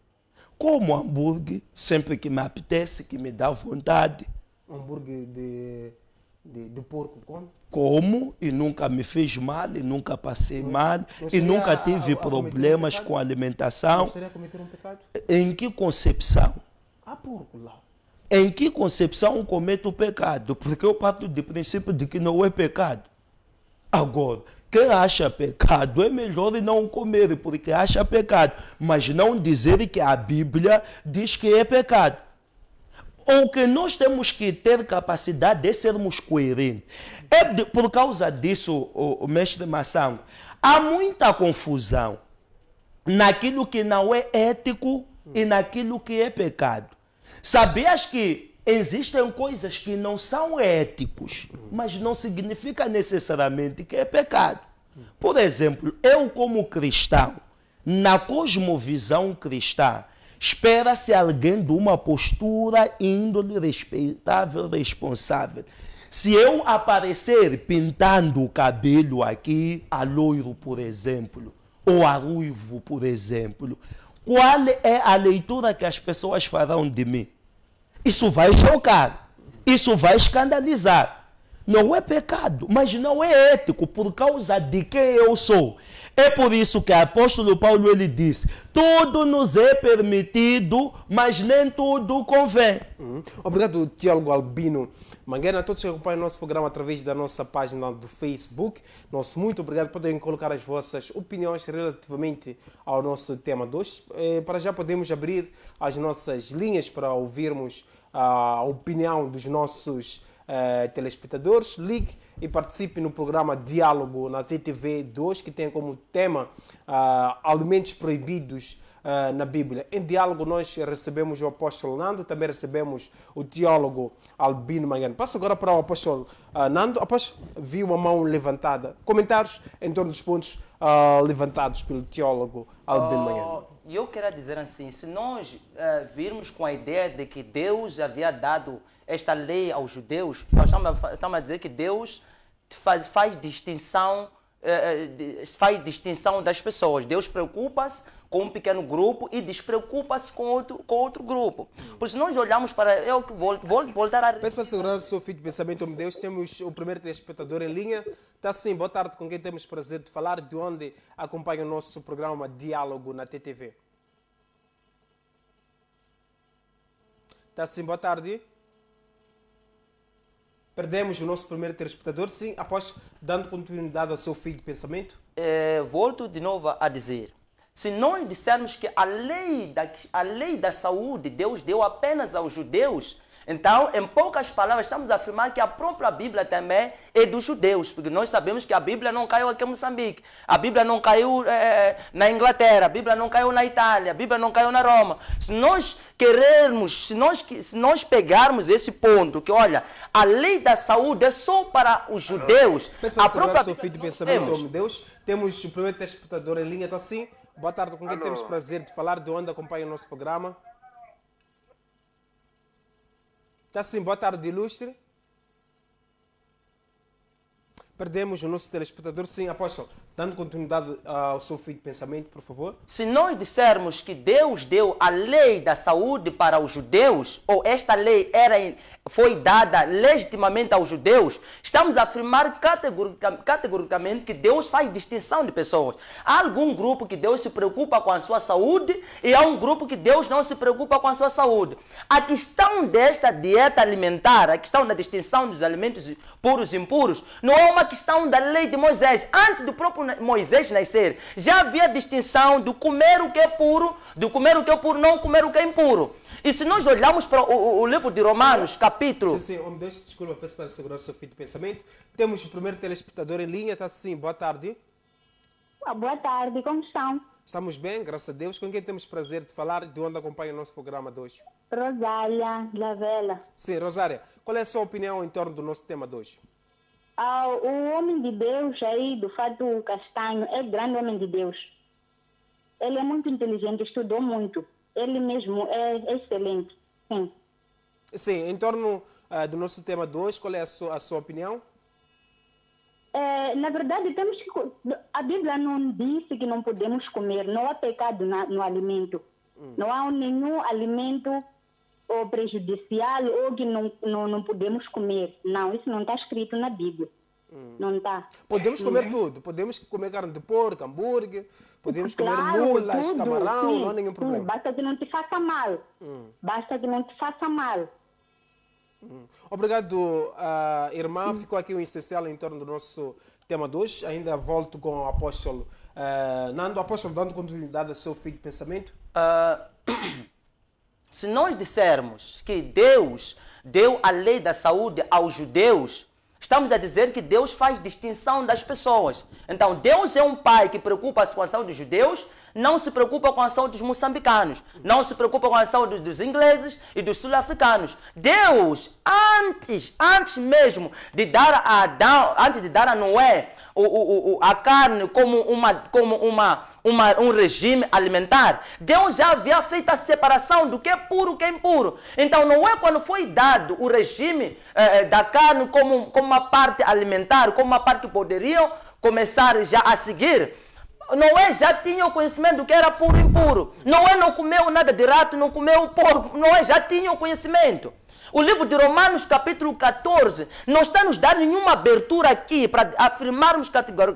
como hambúrguer, sempre que me apetece, que me dá vontade. Hambúrguer de, de, de porco, como? Como e nunca me fiz mal, e nunca passei não, mal, não e nunca tive a, a problemas um com alimentação. Não cometer um pecado? Em que concepção? Ah, porco lá. Em que concepção cometo o pecado? Porque eu parto do princípio de que não é pecado. Agora, quem acha pecado é melhor não comer, porque acha pecado, mas não dizer que a Bíblia diz que é pecado. O que nós temos que ter capacidade de sermos coerentes. É de, por causa disso, o, o mestre Massango, há muita confusão naquilo que não é ético e naquilo que é pecado. Sabias que Existem coisas que não são éticos, mas não significa necessariamente que é pecado. Por exemplo, eu como cristão, na cosmovisão cristã, espera-se alguém de uma postura índole respeitável, responsável. Se eu aparecer pintando o cabelo aqui, a loiro, por exemplo, ou a ruivo, por exemplo, qual é a leitura que as pessoas farão de mim? Isso vai chocar. Isso vai escandalizar. Não é pecado, mas não é ético por causa de quem eu sou. É por isso que o apóstolo Paulo ele disse: tudo nos é permitido, mas nem tudo convém. Hum. Obrigado, Tiago Albino. Mangueira, a todos que acompanham o nosso programa através da nossa página do Facebook. Nosso muito obrigado por terem colocar as vossas opiniões relativamente ao nosso tema de hoje, eh, Para já podemos abrir as nossas linhas para ouvirmos a opinião dos nossos eh, telespectadores. Ligue e participe no programa Diálogo na TTV 2, que tem como tema ah, alimentos proibidos uh, na Bíblia. Em diálogo, nós recebemos o apóstolo Nando, também recebemos o teólogo Albino Manhano. Passo agora para o apóstolo uh, Nando. Após vi uma mão levantada. Comentários em torno dos pontos uh, levantados pelo teólogo Albino oh, E eu quero dizer assim: se nós virmos com a ideia de que Deus havia dado esta lei aos judeus, nós estamos a, estamos a dizer que Deus faz, faz distinção eh, eh, faz distinção das pessoas. Deus preocupa-se com um pequeno grupo e despreocupa-se com outro, com outro grupo. Por isso nós olhamos para. É Eu vou, vou voltar a. Peço para segurar o seu filho de pensamento, meu Deus. Temos o primeiro telespectador em linha. Está sim, boa tarde, com quem temos prazer de falar, de onde acompanha o nosso programa Diálogo na TTV. Está sim, boa tarde. Perdemos o nosso primeiro telespectador, sim, após dando continuidade ao seu filho de pensamento. É, volto de novo a dizer se nós dissermos que a lei da, a lei da saúde Deus deu apenas aos judeus, então, em poucas palavras, estamos a afirmar que a própria Bíblia também é dos judeus, porque nós sabemos que a Bíblia não caiu aqui em Moçambique, a Bíblia não caiu é, na Inglaterra, a Bíblia não caiu na Itália, a Bíblia não caiu na Roma. Se nós querermos, se nós, se nós pegarmos esse ponto, que olha, a lei da saúde é só para os judeus, a assim, própria Bíblia, temos. Deus, temos o primeiro telespectador em linha, está assim. Boa tarde, com quem Alô. temos o prazer de falar, de onde acompanha o nosso programa? Está sim, boa tarde, ilustre. Perdemos o nosso telespectador. Sim, apóstolo, dando continuidade ah, ao seu fio de pensamento, por favor. Se nós dissermos que Deus deu a lei da saúde para os judeus, ou esta lei era foi dada legitimamente aos judeus, estamos a afirmar categoricamente que Deus faz distinção de pessoas. Há algum grupo que Deus se preocupa com a sua saúde e há um grupo que Deus não se preocupa com a sua saúde. A questão desta dieta alimentar, a questão da distinção dos alimentos puros e impuros, não é uma questão da lei de Moisés. Antes do próprio Moisés nascer, já havia distinção do comer o que é puro, do comer o que é puro, não comer o que é impuro. E se nós olharmos para o, o livro de Romanos, capítulo. Sim, sim, me deixa, desculpa, peço para segurar o seu fio de pensamento. Temos o primeiro telespectador em linha, está sim, boa tarde. Boa tarde, como estão? Estamos bem, graças a Deus. Com quem temos prazer de falar de onde acompanha o nosso programa de hoje? Rosária Lavela. Sim, Rosária, qual é a sua opinião em torno do nosso tema de hoje? Ah, o homem de Deus aí, do fato Castanho, é grande homem de Deus. Ele é muito inteligente, estudou muito ele mesmo é excelente. Sim. Sim, em torno uh, do nosso tema 2, qual é a sua, a sua opinião? É, na verdade, temos que. A Bíblia não disse que não podemos comer, não há pecado na, no alimento. Hum. Não há nenhum alimento ou prejudicial ou que não, não, não podemos comer. Não, isso não está escrito na Bíblia. Hum. Não dá. Podemos é, comer né? tudo. Podemos comer carne de porco, hambúrguer, podemos claro, comer mulas, tudo, camarão, sim, não há nenhum problema. Sim, basta que não te faça mal. Hum. Basta que não te faça mal. Hum. Obrigado, uh, irmã. Hum. Ficou aqui o um essencial em torno do nosso tema de hoje. Ainda volto com o apóstolo uh, Nando. Apóstolo, dando continuidade ao seu filho de pensamento. Uh, se nós dissermos que Deus deu a lei da saúde aos judeus, Estamos a dizer que Deus faz distinção das pessoas. Então, Deus é um pai que preocupa a situação dos judeus, não se preocupa com a ação dos moçambicanos, não se preocupa com a ação dos, dos ingleses e dos sul-africanos. Deus, antes, antes mesmo de dar a Adão, antes de dar a Noé o, o, o, a carne como uma, como uma uma, um regime alimentar. Deus já havia feito a separação do que é puro e que é impuro. Então não é quando foi dado o regime eh, eh, da carne como, como uma parte alimentar, como uma parte que poderiam começar já a seguir. Noé já tinha o conhecimento do que era puro e impuro. Noé não comeu nada de rato, não comeu porco. Noé já tinha o conhecimento. O livro de Romanos, capítulo 14, não está nos dando nenhuma abertura aqui para afirmarmos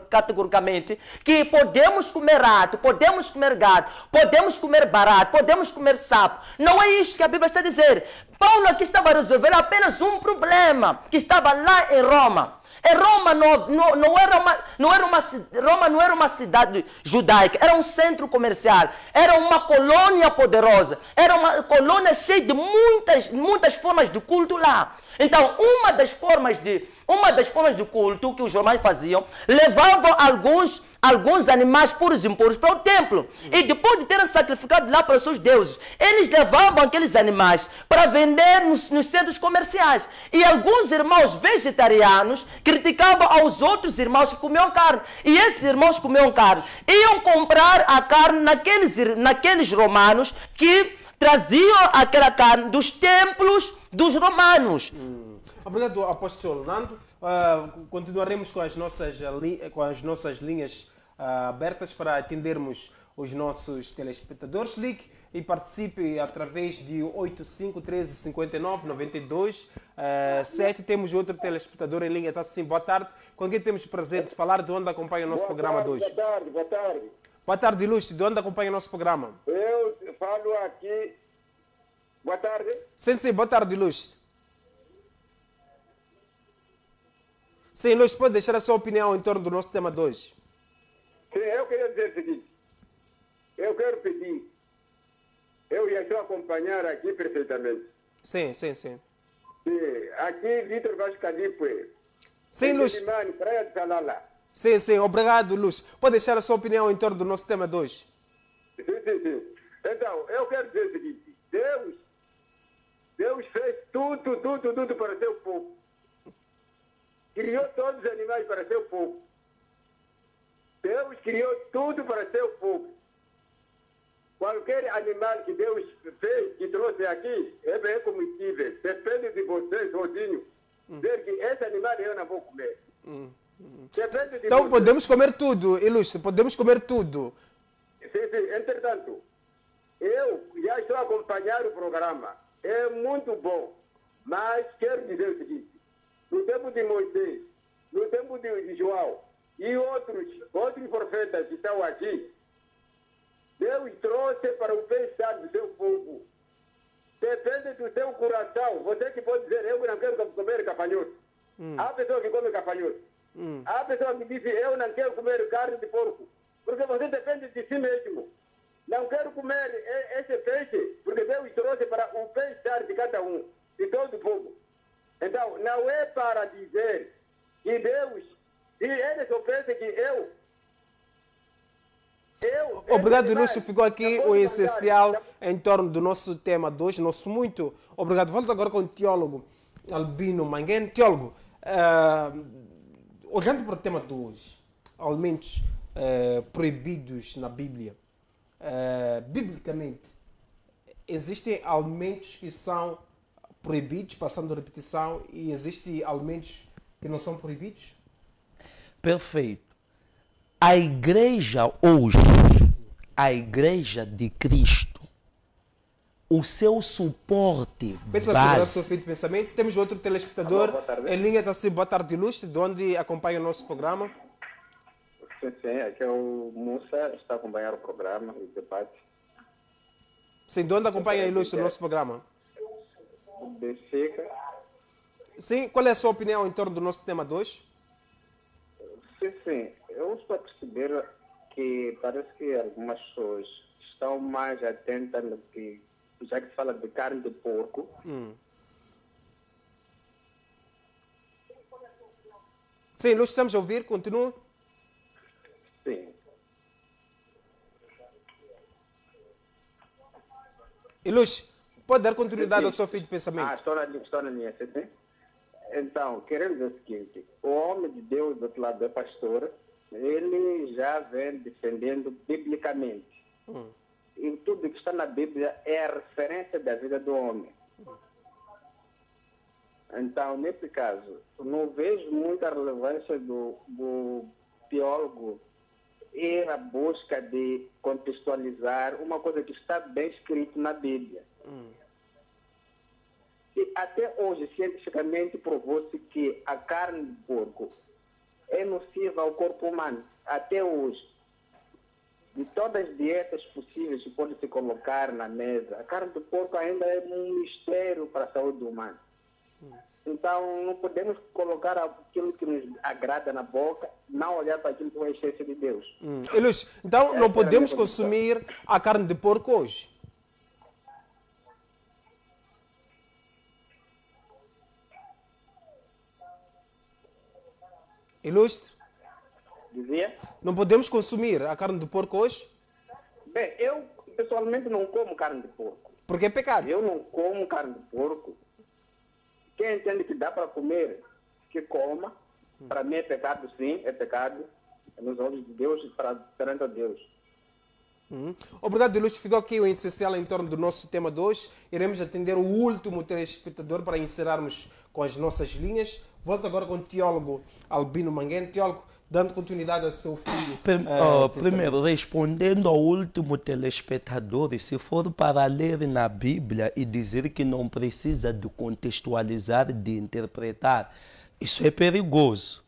categoricamente que podemos comer rato, podemos comer gato, podemos comer barato, podemos comer sapo. Não é isso que a Bíblia está a dizer. Paulo aqui estava a resolver apenas um problema que estava lá em Roma. É Roma não, não, não, era é uma, não era uma, Roma não era uma cidade judaica, era um centro comercial, era uma colônia poderosa, era uma colônia cheia de muitas, muitas formas de culto lá. Então, uma das formas de uma das formas de culto que os jornais faziam, levavam alguns alguns animais puros e impuros para o templo. E depois de terem sacrificado lá para os seus deuses, eles levavam aqueles animais para vender nos, nos centros comerciais. E alguns irmãos vegetarianos criticavam aos outros irmãos que comiam carne. E esses irmãos que comiam carne iam comprar a carne naqueles, naqueles romanos que traziam aquela carne dos templos dos romanos. Hum. Obrigado, apóstolo Nando. Uh, continuaremos com as nossas, com as nossas linhas ah, abertas para atendermos os nossos telespectadores. Ligue e participe através de 8513 59 92 uh, Temos outro telespectador em linha, está sim Boa tarde. Com quem temos o prazer de falar? De onde acompanha o nosso boa programa tarde, de hoje? Boa tarde, boa tarde. Boa tarde, Ilustre. De onde acompanha o nosso programa? Eu falo aqui. Boa tarde. Sim, sim. Boa tarde, Ilustre. Sim, luís pode deixar a sua opinião em torno do nosso tema de hoje. Sim, eu queria dizer o seguinte. Eu quero pedir. Eu ia estou acompanhar aqui perfeitamente. Sim, sim, sim. Eh. sim aqui, Vitor Vasco Sim, Luz. Praia de Salala. Sim, sim. Obrigado, Luz. Pode deixar a sua opinião em torno do nosso tema de hoje. Sim, sim, sim. Então, eu quero dizer o seguinte. Deus, Deus fez tudo, tudo, tudo para seu povo. Criou todos os animais para seu povo. Deus criou tudo para seu povo. Qualquer animal que Deus fez, que trouxe aqui, é bem comestível. Depende de vocês, Rodinho, hum. que esse animal eu não vou comer. Hum. Hum. De então podemos comer tudo, ilustre, podemos comer tudo. Sim, sim. Entretanto, eu já estou acompanhando o programa. É muito bom. Mas quero dizer o seguinte: no tempo de Moisés, no tempo de João, e outros, outros profetas que estão aqui, Deus trouxe para o bem-estar do seu povo. Depende do seu coração. Você que pode dizer, eu não quero comer cafanhoto. Hum. Há pessoa que come cafanhoto. Hum. Há pessoa que diz, eu não quero comer carne de porco. Porque você depende de si mesmo. Não quero comer esse peixe, porque Deus trouxe para o bem-estar de cada um, de todo o povo. Então, não é para dizer que Deus e Ederson pensa que eu. eu Obrigado, Lúcio. Ficou aqui o essencial em torno do nosso tema de hoje. Nosso muito obrigado. Volto agora com o teólogo Albino Manguene. Teólogo, uh, ah, olhando para o tema de hoje, alimentos uh, proibidos na Bíblia, uh, biblicamente, existem alimentos que são proibidos, passando repetição, e existem alimentos que não são proibidos? Perfeito. A igreja hoje, a igreja de Cristo, o seu suporte Peço base... Peço para o fim de pensamento. Temos outro telespectador Alô, em linha da Boa Tarde Ilustre, de onde acompanha o nosso programa. Sim, sim. Aqui é o Musa, está a acompanhar o programa, o debate. Sim, de onde acompanha o Ilustre o nosso programa? Benfica. Sim, qual é a sua opinião em torno do nosso tema de hoje? Porque sim, eu estou a perceber que parece que algumas pessoas estão mais atentas no que, já que se fala de carne de porco. Hum. Sim, nós estamos a ouvir, continua. Sim. E Luz, pode dar continuidade sim. ao seu fio de pensamento? Ah, estou na, estou na linha, sim, sim. Então, querendo dizer o seguinte, o homem de Deus do outro lado da pastora, ele já vem defendendo biblicamente. Hum. E tudo que está na Bíblia é a referência da vida do homem. Então, nesse caso, não vejo muita relevância do, do teólogo ir à busca de contextualizar uma coisa que está bem escrito na Bíblia. Hum até hoje, cientificamente, provou-se que a carne de porco é nociva ao corpo humano, até hoje. De todas as dietas possíveis que pode se colocar na mesa, a carne de porco ainda é um mistério para a saúde humana. Então, não podemos colocar aquilo que nos agrada na boca, não olhar para aquilo que é a essência de Deus. Hum. Luiz, então, não podemos consumir a carne de porco hoje? Ilustre? Dizia? Não podemos consumir a carne de porco hoje? Bem, eu pessoalmente não como carne de porco. Porque é pecado? Eu não como carne de porco. Quem entende que dá para comer, que coma. Para mim é pecado, sim, é pecado. É nos olhos de Deus e perante a Deus. Hum. Obrigado, Ilustre. Ficou aqui o essencial em torno do nosso tema de hoje. Iremos atender o último telespectador para encerrarmos com as nossas linhas. Volto agora com o teólogo Albino Manguém. Teólogo, dando continuidade ao seu filho. Eh, oh, Prim uh, primeiro, respondendo ao último telespectador, se for para ler na Bíblia e dizer que não precisa de contextualizar, de interpretar, isso é perigoso.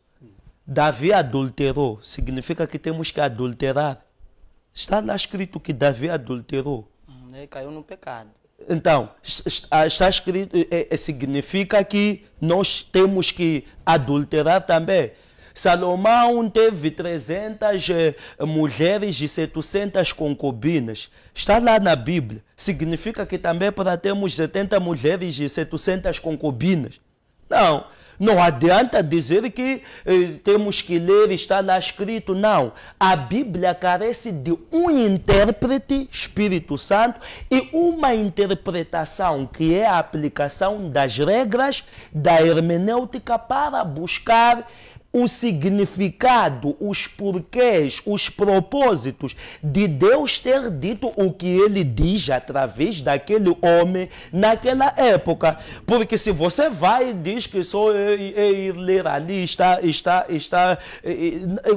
Davi adulterou, significa que temos que adulterar Está lá escrito que Davi adulterou. Hum, ele caiu no pecado. Então, está escrito, é, é, significa que nós temos que adulterar também. Salomão teve 300 eh, mulheres e 700 concubinas. Está lá na Bíblia. Significa que também para termos 70 mulheres e 700 concubinas. Não, não adianta dizer que eh, temos que ler, está lá escrito. Não. A Bíblia carece de um intérprete, Espírito Santo, e uma interpretação, que é a aplicação das regras da hermenêutica para buscar o significado, os porquês, os propósitos de Deus ter dito o que ele diz através daquele homem naquela época. Porque se você vai e diz que só ir é, ler ali está, está, está,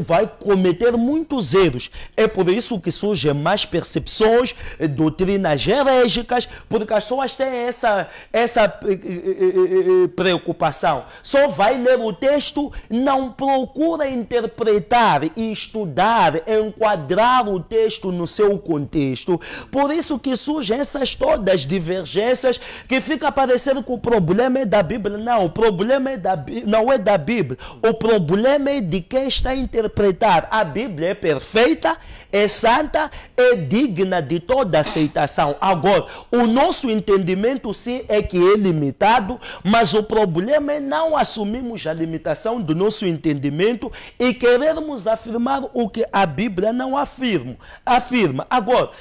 vai cometer muitos erros. É por isso que surgem mais percepções, eh, doutrinas herégicas, porque as pessoas têm essa, essa eh, eh, preocupação. Só vai ler o texto, não então procura interpretar, estudar, enquadrar o texto no seu contexto. Por isso que surgem essas todas divergências que fica parecendo que o problema é da Bíblia. Não, o problema é da, não é da Bíblia. O problema é de quem está a interpretar. A Bíblia é perfeita, é santa, é digna de toda aceitação. Agora, o nosso entendimento sim é que é limitado, mas o problema é não assumirmos a limitação do nosso entendimento entendimento e querermos afirmar o que a Bíblia não afirma. afirma. Agora,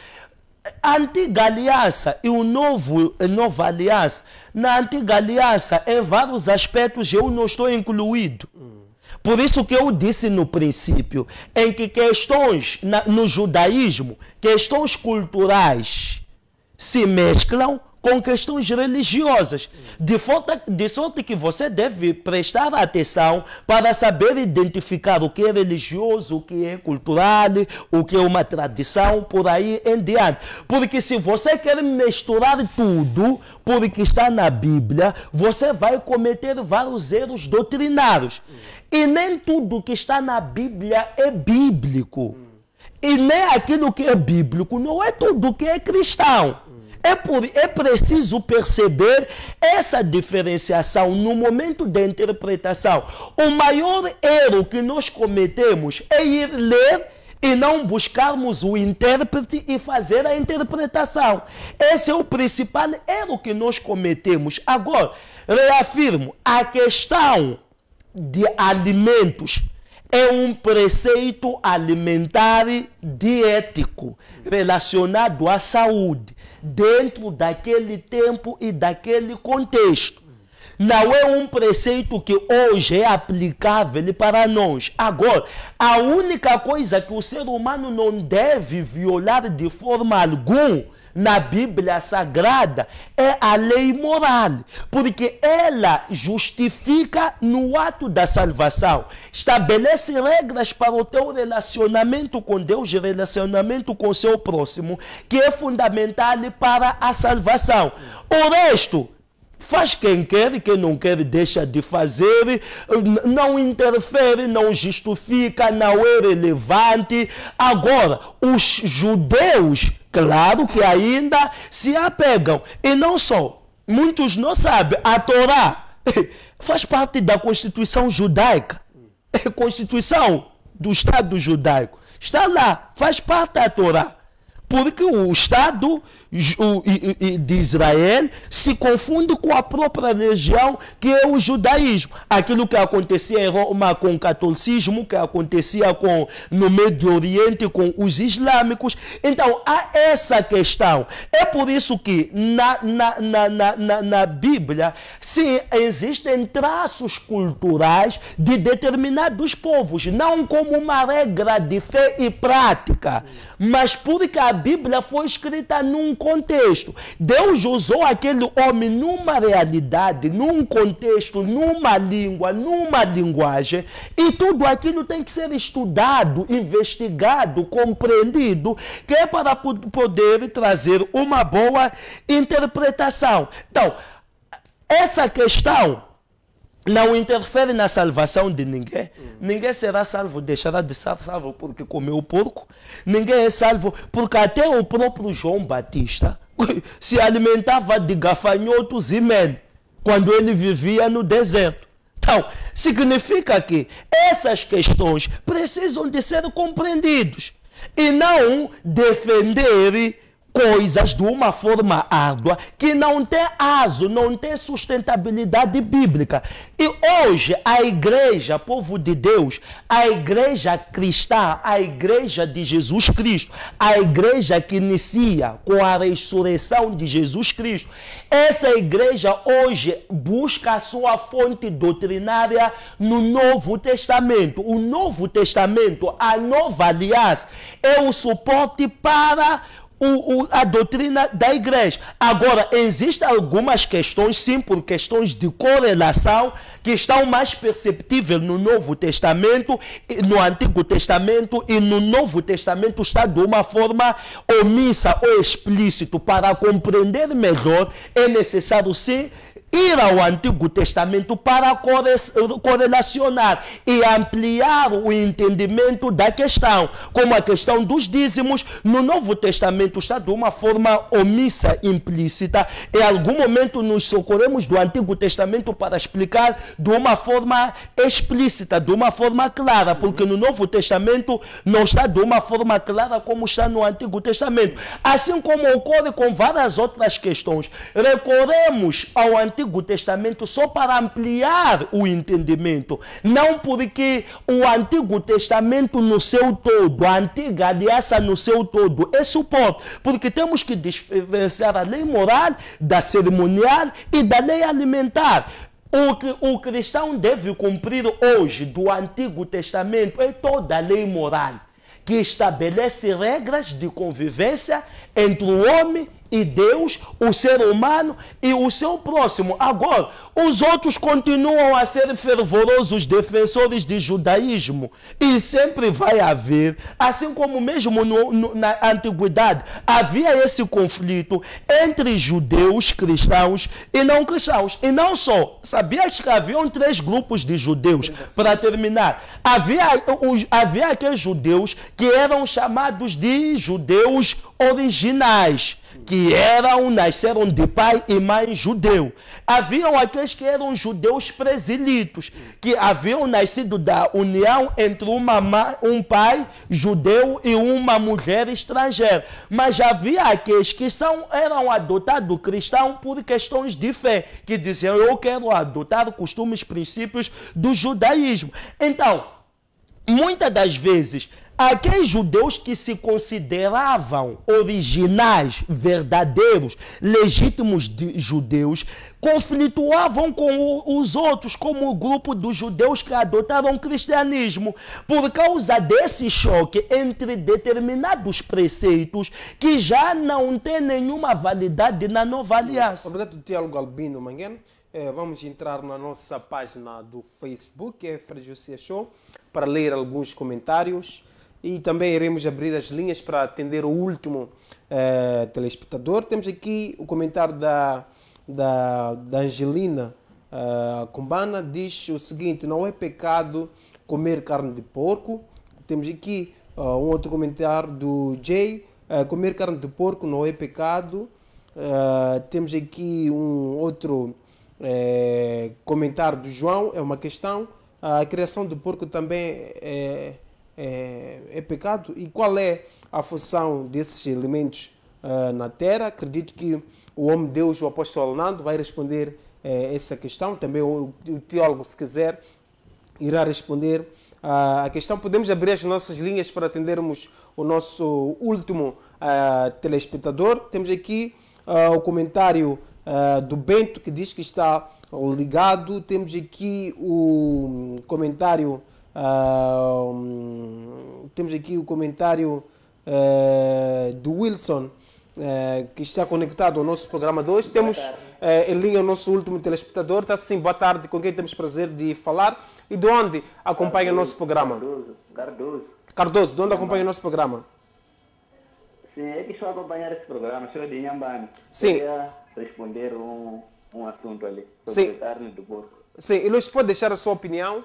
a antiga aliança e o novo, nova aliança, na antiga aliança, em vários aspectos, eu não estou incluído. Por isso que eu disse no princípio, em que questões na, no judaísmo, questões culturais se mesclam com questões religiosas, de, falta de sorte que você deve prestar atenção para saber identificar o que é religioso, o que é cultural, o que é uma tradição, por aí em diante. Porque se você quer misturar tudo, porque está na Bíblia, você vai cometer vários erros doutrinários. E nem tudo que está na Bíblia é bíblico. E nem aquilo que é bíblico não é tudo que é cristão. É, por, é preciso perceber essa diferenciação no momento da interpretação. O maior erro que nós cometemos é ir ler e não buscarmos o intérprete e fazer a interpretação. Esse é o principal erro que nós cometemos. Agora, reafirmo, a questão de alimentos é um preceito alimentar diético relacionado à saúde dentro daquele tempo e daquele contexto. Não é um preceito que hoje é aplicável para nós. Agora, a única coisa que o ser humano não deve violar de forma alguma na Bíblia Sagrada é a lei moral, porque ela justifica no ato da salvação, estabelece regras para o teu relacionamento com Deus relacionamento com o seu próximo, que é fundamental para a salvação. O resto faz quem quer, quem não quer deixa de fazer, não interfere, não justifica, não é relevante. Agora, os judeus Claro que ainda se apegam. E não só. Muitos não sabem. A Torá faz parte da Constituição Judaica. É Constituição do Estado Judaico. Está lá, faz parte da Torá. Porque o Estado de Israel se confunde com a própria região que é o judaísmo. Aquilo que acontecia em Roma com o catolicismo, que acontecia com, no Médio Oriente com os islâmicos. Então há essa questão. É por isso que na, na, na, na, na Bíblia sim, existem traços culturais de determinados povos, não como uma regra de fé e prática, mas porque a Bíblia foi escrita num contexto. Deus usou aquele homem numa realidade, num contexto, numa língua, numa linguagem, e tudo aquilo tem que ser estudado, investigado, compreendido, que é para poder trazer uma boa interpretação. Então, essa questão não interfere na salvação de ninguém. Ninguém será salvo, deixará de ser salvo porque comeu porco. Ninguém é salvo porque até o próprio João Batista se alimentava de gafanhotos e mel quando ele vivia no deserto. Então, significa que essas questões precisam de ser compreendidas e não defender coisas de uma forma árdua que não tem aso, não tem sustentabilidade bíblica. E hoje a igreja, povo de Deus, a igreja cristã, a igreja de Jesus Cristo, a igreja que inicia com a ressurreição de Jesus Cristo, essa igreja hoje busca a sua fonte doutrinária no Novo Testamento. O Novo Testamento, a nova aliança, é o suporte para o, o, a doutrina da igreja. Agora, existem algumas questões, sim, por questões de correlação, que estão mais perceptíveis no Novo Testamento, no Antigo Testamento e no Novo Testamento está de uma forma omissa ou explícito. Para compreender melhor, é necessário, sim, ir ao Antigo Testamento para correlacionar e ampliar o entendimento da questão, como a questão dos dízimos, no Novo Testamento está de uma forma omissa, implícita. Em algum momento nos socorremos do Antigo Testamento para explicar de uma forma explícita, de uma forma clara, porque no Novo Testamento não está de uma forma clara como está no Antigo Testamento. Assim como ocorre com várias outras questões, recorremos ao Antigo Antigo Testamento só para ampliar o entendimento, não porque o Antigo Testamento no seu todo, a antiga aliança no seu todo, é suporte, porque temos que diferenciar a lei moral da cerimonial e da lei alimentar. O, que o cristão deve cumprir hoje do Antigo Testamento é toda a lei moral, que estabelece regras de convivência entre o homem e Deus, o ser humano e o seu próximo. Agora, os outros continuam a ser fervorosos defensores de judaísmo e sempre vai haver, assim como mesmo no, no, na antiguidade havia esse conflito entre judeus, cristãos e não cristãos. E não só, sabias que haviam três grupos de judeus? Para terminar, havia, os, havia aqueles judeus que eram chamados de judeus originais que eram, nasceram de pai e mãe judeu. Haviam aqueles que eram judeus presilitos, que haviam nascido da união entre uma, um pai judeu e uma mulher estrangeira. Mas havia aqueles que são, eram adotados cristãos por questões de fé, que diziam, eu quero adotar costumes, princípios do judaísmo. Então, Muitas das vezes, aqueles judeus que se consideravam originais, verdadeiros, legítimos judeus, conflituavam com os outros, como o grupo dos judeus que adotaram o cristianismo. Por causa desse choque entre determinados preceitos que já não têm nenhuma validade na nova aliança. Obrigado, Tiago Albino Mangueno. Eh, vamos entrar na nossa página do Facebook, é Frejussia Show, para ler alguns comentários e também iremos abrir as linhas para atender o último eh, telespectador. Temos aqui o comentário da, da, da Angelina uh, Cumbana, diz o seguinte: não é pecado comer carne de porco. Temos aqui uh, um outro comentário do Jay: uh, comer carne de porco não é pecado. Uh, temos aqui um outro comentário do João: é uma questão. A criação do porco também é é, é pecado. E qual é a função desses elementos uh, na terra? Acredito que o homem Deus, o apóstolo Nando vai responder uh, essa questão. Também o, o teólogo, se quiser, irá responder ah, a questão. Podemos abrir as nossas linhas para atendermos o nosso último uh, telespectador. Temos aqui uh, o comentário uh, do Bento, que diz que está ligado. Temos aqui o comentário Uh, temos aqui o comentário uh, do Wilson, uh, que está conectado ao nosso programa de hoje. temos eh, em linha o nosso último telespectador. Está sim, boa tarde, com quem temos prazer de falar e de onde acompanha Cardoso, o nosso programa. Cardoso, Cardoso. Cardoso, de onde acompanha o nosso programa? Sim, é que estou a acompanhar esse programa, sou de Inhambane. Sim. Queria responder um, um assunto ali, sobre sim. carne do porco. Sim, e Luiz, pode deixar a sua opinião?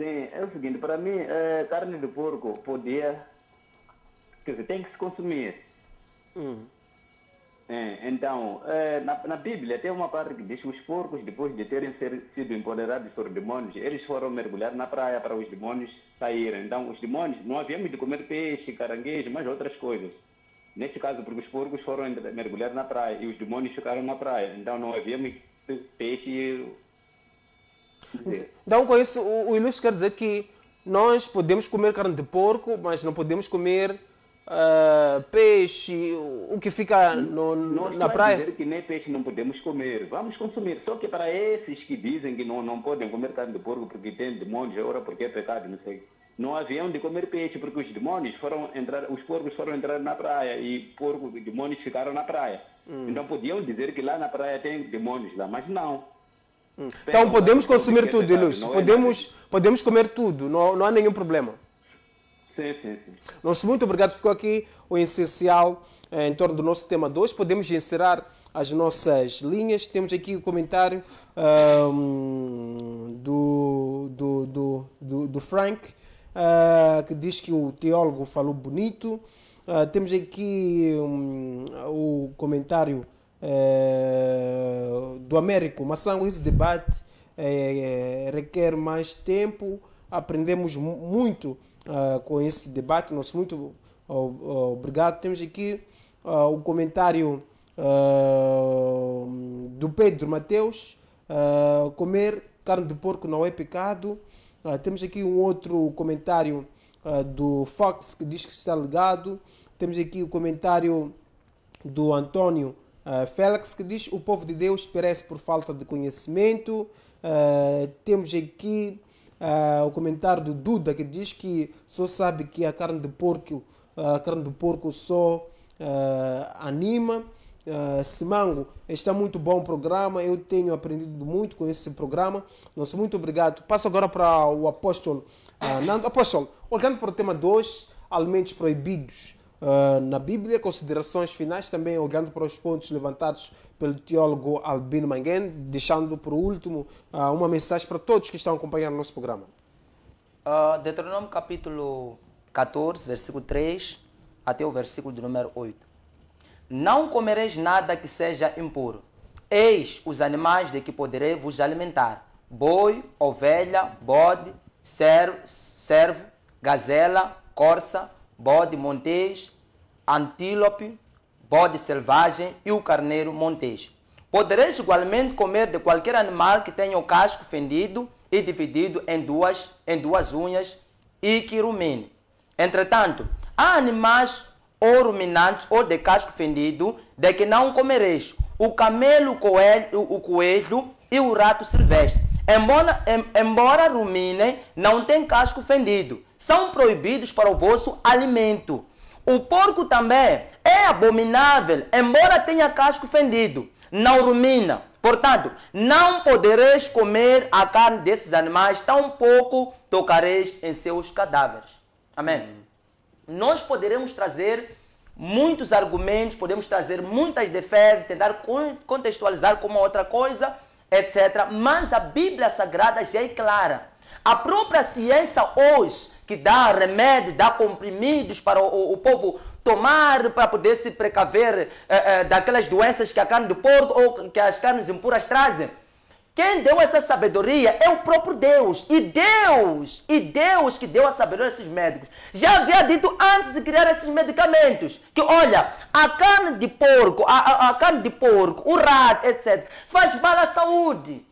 Sim, é o seguinte, para mim, é, carne de porco podia. Quer dizer, tem que se consumir. Hum. É, então, é, na, na, Bíblia tem uma parte que diz que os porcos, depois de terem ser, sido empoderados por demônios, eles foram mergulhar na praia para os demônios saírem. Então, os demônios, não havíamos de comer peixe, caranguejo, mas outras coisas. Neste caso, porque os porcos foram mergulhar na praia e os demônios ficaram na praia. Então, não havíamos peixe então, com isso, o, o ilustre quer dizer que nós podemos comer carne de porco, mas não podemos comer uh, peixe, o que fica no, no, na praia. dizer que nem peixe não podemos comer, vamos consumir. Só que para esses que dizem que não, não podem comer carne de porco porque tem demônios, ora porque é pecado, não sei. Não haviam de comer peixe porque os demônios foram entrar, os porcos foram entrar na praia e porco, demônios ficaram na praia. Hum. Então podiam dizer que lá na praia tem demônios lá, mas não. Hum. Então né? podemos é consumir tudo, Ilux. É podemos, é podemos comer tudo, não, não há nenhum problema. Sim, sim, sim. Nosso muito obrigado. Ficou aqui o essencial eh, em torno do nosso tema hoje. Podemos encerrar as nossas linhas. Temos aqui o comentário um, do, do, do, do, do Frank, uh, que diz que o teólogo falou bonito. Uh, temos aqui um, o comentário eh, do Américo Massango, esse debate eh, eh, requer mais tempo, aprendemos muito ah, com esse debate, nosso muito ah, obrigado. Temos aqui ah, o comentário do Pedro Mateus, comer carne de porco não é pecado. Uh, temos aqui um outro comentário uh, do Fox que diz que está ligado. Temos aqui o comentário do António. Ah, Félix que diz o povo de Deus perece por falta de conhecimento. Uh, temos aqui uh, o comentário do Duda que diz que só sabe que a carne de porco, a carne de porco só anima. Uh, Simango, está muito bom o programa. Eu tenho aprendido muito com esse programa. Nosso muito obrigado. Passo agora para o apóstolo Nando. Apóstolo, olhando para o tema 2, alimentos proibidos. Uh, na Bíblia, considerações finais também olhando para os pontos levantados pelo teólogo Albino Manguém, deixando por último uh, uma mensagem para todos que estão acompanhando o nosso programa. Uh, Deuteronômio capítulo 14, versículo 3 até o versículo de número 8. Não comereis nada que seja impuro. Eis os animais de que poderei vos alimentar: boi, ovelha, bode, servo, servo gazela, corça, bode montês, antílope, bode selvagem e o carneiro montês. Podereis igualmente comer de qualquer animal que tenha o casco fendido e dividido em duas, em duas unhas e que rumine. Entretanto, há animais ou ruminantes ou de casco fendido de que não comereis o camelo, o coelho, o coelho e o rato silvestre embora, embora ruminem, não tem casco fendido. São proibidos para o vosso alimento. O porco também é abominável, embora tenha casco fendido. Não rumina. Portanto, não podereis comer a carne desses animais, tampouco tocareis em seus cadáveres. Amém? Nós poderemos trazer muitos argumentos, podemos trazer muitas defesas, tentar contextualizar como outra coisa, etc. Mas a Bíblia Sagrada já é clara. A própria ciência hoje, que dá remédio, dá comprimidos para o, o povo tomar para poder se precaver eh, eh, daquelas doenças que a carne do porco ou que as carnes impuras trazem. Quem deu essa sabedoria é o próprio Deus. E Deus, e Deus que deu a sabedoria a esses médicos. Já havia dito antes de criar esses medicamentos que, olha, a carne de porco, a, a, a carne de porco, o rato, etc., faz mal à saúde.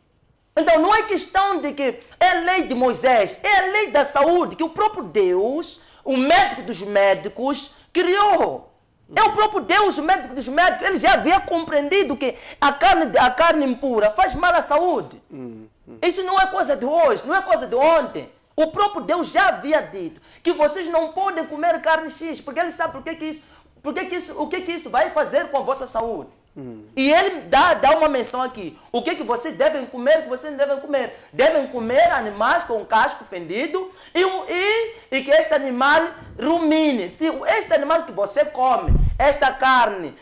Então não é questão de que é lei de Moisés, é lei da saúde que o próprio Deus, o médico dos médicos, criou. É o próprio Deus, o médico dos médicos, ele já havia compreendido que a carne, a carne impura faz mal à saúde. Uhum. Isso não é coisa de hoje, não é coisa de ontem. O próprio Deus já havia dito que vocês não podem comer carne X, porque ele sabe por que, que isso, por que que isso, o que, que isso vai fazer com a vossa saúde. Hum. E ele dá, dá uma menção aqui. O que, que vocês devem comer, o que vocês não devem comer? Devem comer animais com casco fendido e, e, e que este animal rumine. Se este animal que você come, esta carne,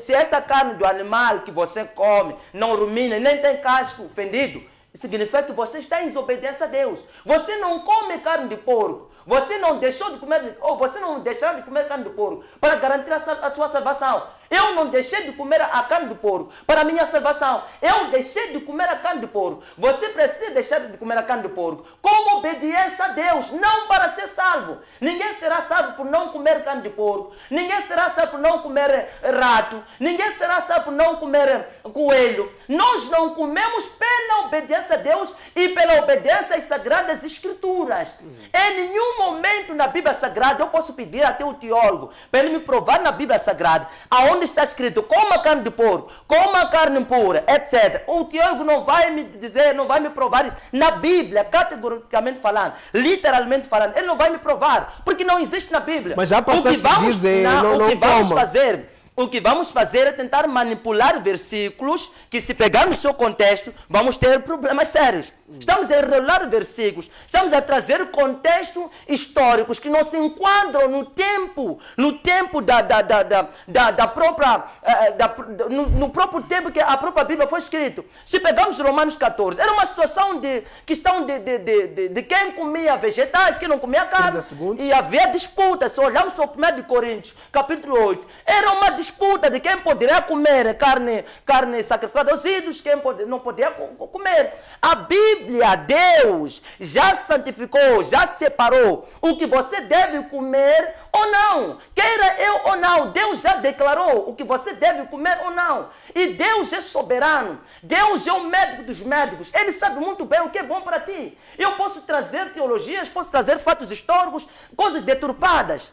se esta carne do animal que você come não rumina, nem tem casco fendido, significa que você está em desobediência a Deus. Você não come carne de porco. Você não deixou de comer, ou você não deixará de comer carne de porco para garantir a, a sua salvação. Eu não deixei de comer a carne de porco para minha salvação. Eu deixei de comer a carne de porco. Você precisa deixar de comer a carne de porco como obediência a Deus, não para ser salvo. Ninguém será salvo por não comer carne de porco. Ninguém será salvo por não comer eh, rato. Ninguém será salvo por não comer eh, coelho. Nós não comemos pela obediência a Deus e pela obediência às sagradas escrituras. Em nenhum momento na Bíblia Sagrada eu posso pedir até o teólogo para ele me provar na Bíblia Sagrada aonde onde está escrito coma carne de porco, coma carne pura, etc. O teólogo não vai me dizer, não vai me provar isso. Na Bíblia, categoricamente falando, literalmente falando, ele não vai me provar, porque não existe na Bíblia. Mas já passaste o que vamos, dizer, não, não, o que vamos fazer o que vamos fazer é tentar manipular versículos que, se pegarmos seu contexto, vamos ter problemas sérios. Estamos a enrolar versículos, estamos a trazer contextos históricos que não se enquadram no tempo, no tempo da, da, da, da, da, própria, eh, eh, da, no, no, próprio tempo que a própria Bíblia foi escrita. Se pegamos Romanos 14, era uma situação de questão de, de, de, de, de quem comia vegetais, quem não comia carne, e havia disputa. Se olharmos para o 1 de Coríntios, capítulo 8, era uma disputa de quem poderia comer carne, carne sacrificada aos ídolos, quem pode, não poderia comer. A Bíblia Bíblia, Deus já santificou, já separou o que você deve comer ou não. Queira eu ou não, Deus já declarou o que você deve comer ou não. E Deus é soberano. Deus é o médico dos médicos. Ele sabe muito bem o que é bom para ti. Eu posso trazer teologias, posso trazer fatos históricos, coisas deturpadas.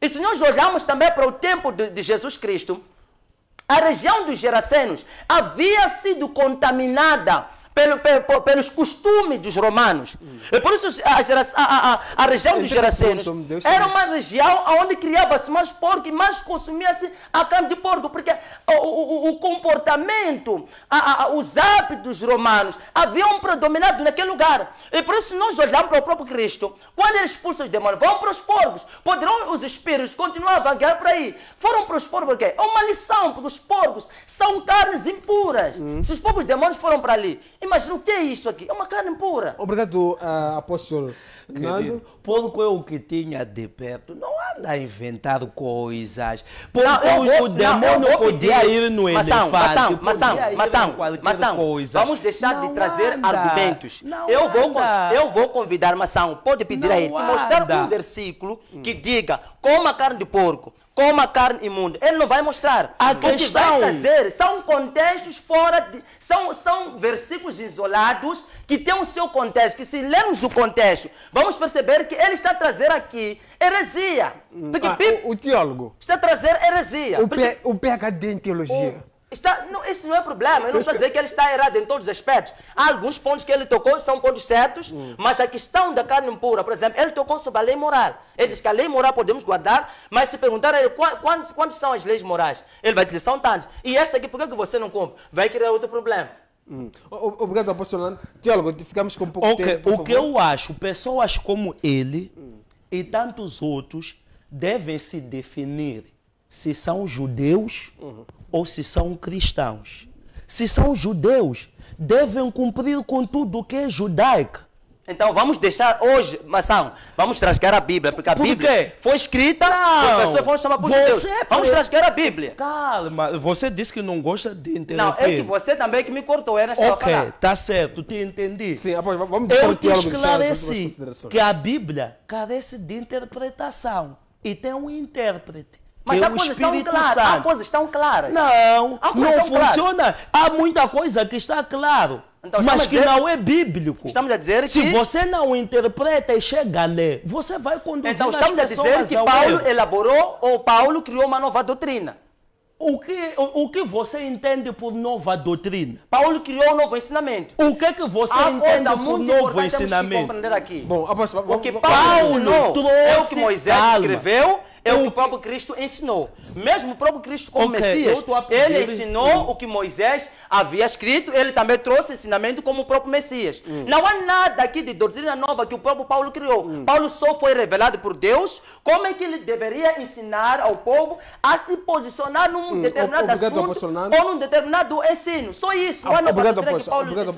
E se nós olharmos também para o tempo de, de Jesus Cristo, a região dos Gerasenos havia sido contaminada pelo, pelo, pelos costumes dos romanos. Hum. E é por isso a, a, a, a região de Gerasenos era uma região onde criava-se mais porco e mais consumia-se a carne de porco, porque o, o, o comportamento, os hábitos romanos haviam predominado naquele lugar. E é por isso nós olhamos para o próprio Cristo. Quando ele expulsa os demônios, vão para os porcos. Poderão os espíritos continuar a vaguear por aí. Foram para os porcos porque é uma lição, porque os porcos são carnes impuras. Hum. Se os povos demônios foram para ali, Imagina o que é isso aqui? É uma carne pura. Obrigado, uh, ah, apóstolo querido. Porco é o que tinha de perto. Não anda a inventar coisas. Porco, não, o, o demônio não, podia ir no elefante. Maçã, maçã, maçã, maçã, coisa. Vamos deixar não de trazer anda, argumentos. eu, vou, eu vou convidar maçã. Pode pedir não a ele anda. mostrar um versículo que diga como a carne de porco coma carne imunda. Ele não vai mostrar. A o questão... que vai trazer são contextos fora de. São, são versículos isolados que têm o seu contexto. Que se lemos o contexto, vamos perceber que ele está a trazer aqui heresia. Hum. Porque, ah, o, o, teólogo. Está a trazer heresia. O, porque... P, o PHD em teologia. O, Está, não, esse não é problema. Eu não estou a dizer que ele está errado em todos os aspectos. Há alguns pontos que ele tocou são pontos certos, hum. mas a questão da carne impura, por exemplo, ele tocou sobre a lei moral. Ele diz que a lei moral podemos guardar, mas se perguntar a ele quantos, quantos são as leis morais, ele vai dizer são tantas. E essa aqui, por que você não cumpre? Vai criar outro problema. Hum. Obrigado, apostolano. Teólogo, ficamos com um pouco okay. tempo. O que eu acho, pessoas como ele hum. e tantos outros devem se definir se são judeus uhum ou se são cristãos. Se são judeus, devem cumprir com tudo o que é judaico. Então vamos deixar hoje, Maçã, vamos trasgar a Bíblia, porque a Por Bíblia foi escrita não, por pessoas chamar por Deus. É vamos trasgar a Bíblia. Calma, você disse que não gosta de interromper. Não, é que você também que me cortou, era só Ok, tá certo, te entendi. Sim, após, vamos Eu te esclareci que a Bíblia carece de interpretação e tem um intérprete. Mas há posição clara, há posição Não, não funciona. Há muita coisa que está claro. Então, mas que dizer, não é bíblico. Estamos a dizer que... Se você não interpreta e chega a ler, você vai conduzir então, estamos a dizer que Paulo erro. elaborou ou Paulo criou uma nova doutrina. O que, o, o, que você entende por nova doutrina? Paulo criou um novo ensinamento. O que é que você a entende por novo ensinamento? Bom, a próxima, o que Paulo, Paulo trouxe é o que Moisés calma. escreveu é o que o próprio Cristo ensinou. Mesmo o próprio Cristo como okay. Messias, ele ensinou o que Moisés havia escrito, ele também trouxe ensinamento como o próprio Messias. Hum. Não há nada aqui de doutrina nova que o próprio Paulo criou. Hum. Paulo só foi revelado por Deus como é que ele deveria ensinar ao povo a se posicionar num hum. determinado obrigado, assunto ou num determinado ensino. Só isso. Não há obrigado, doutrina que Paulo obrigado,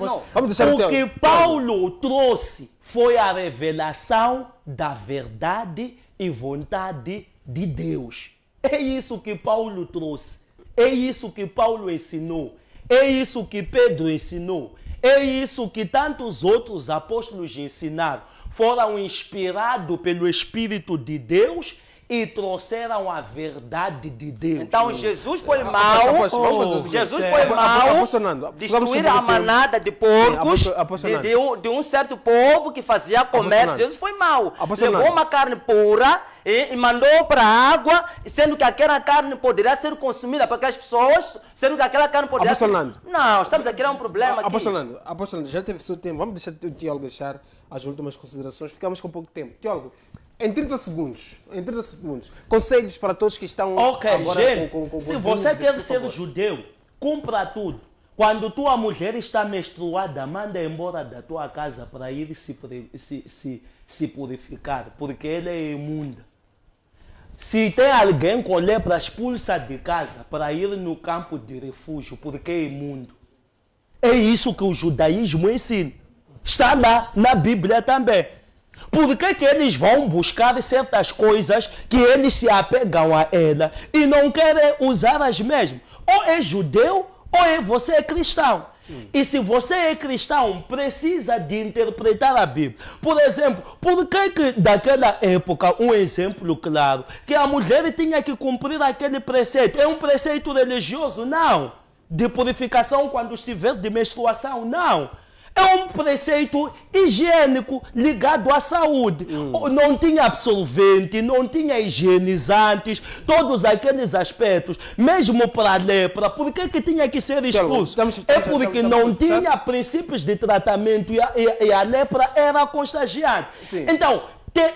o que Paulo trouxe foi a revelação da verdade e vontade de Deus. É isso que Paulo trouxe. É isso que Paulo ensinou. É isso que Pedro ensinou. É isso que tantos outros apóstolos ensinaram. Foram inspirados pelo Espírito de Deus e trouxeram a verdade de Deus. Então Jesus foi ah, ah, mal, oh, Jesus foi mal destruir a manada de porcos de, um certo povo que fazia comércio. Jesus foi mal, levou uma carne pura e, mandou para a água, sendo que aquela carne poderia ser consumida para aquelas pessoas, sendo que aquela carne poderia ser... Não, estamos a criar é um problema Apostolando, Apostolando, já teve seu tempo, vamos deixar o teólogo deixar as últimas considerações, ficamos com pouco tempo. Teólogo, em 30 segundos, em 30 segundos, conselhos para todos que estão okay, agora gente, com, com, com Se você quer ser judeu, cumpra tudo. Quando tua mulher está menstruada, manda embora da tua casa para ir se, se, se, se purificar, porque ela é imunda. Se tem alguém com lepra, expulsa de casa para ir no campo de refúgio, porque é imundo. É isso que o judaísmo ensina. Está lá na Bíblia também. Por que, que eles vão buscar certas coisas que eles se apegam a ela e não querem usar as mesmas? Ou é judeu ou é você é cristão. E se você é cristão, precisa de interpretar a Bíblia. Por exemplo, por que, que daquela época, um exemplo claro, que a mulher tinha que cumprir aquele preceito? É um preceito religioso? Não. De purificação quando estiver de menstruação? Não é um preceito higiênico ligado à saúde. Hum. Não tinha absolvente, não tinha higienizantes, todos aqueles aspectos, mesmo para a lepra, por que, tinha que ser expulso? Estamos, estamos, é porque estamos, não tinha princípios de tratamento e a, e, e a lepra era contagiante. Então,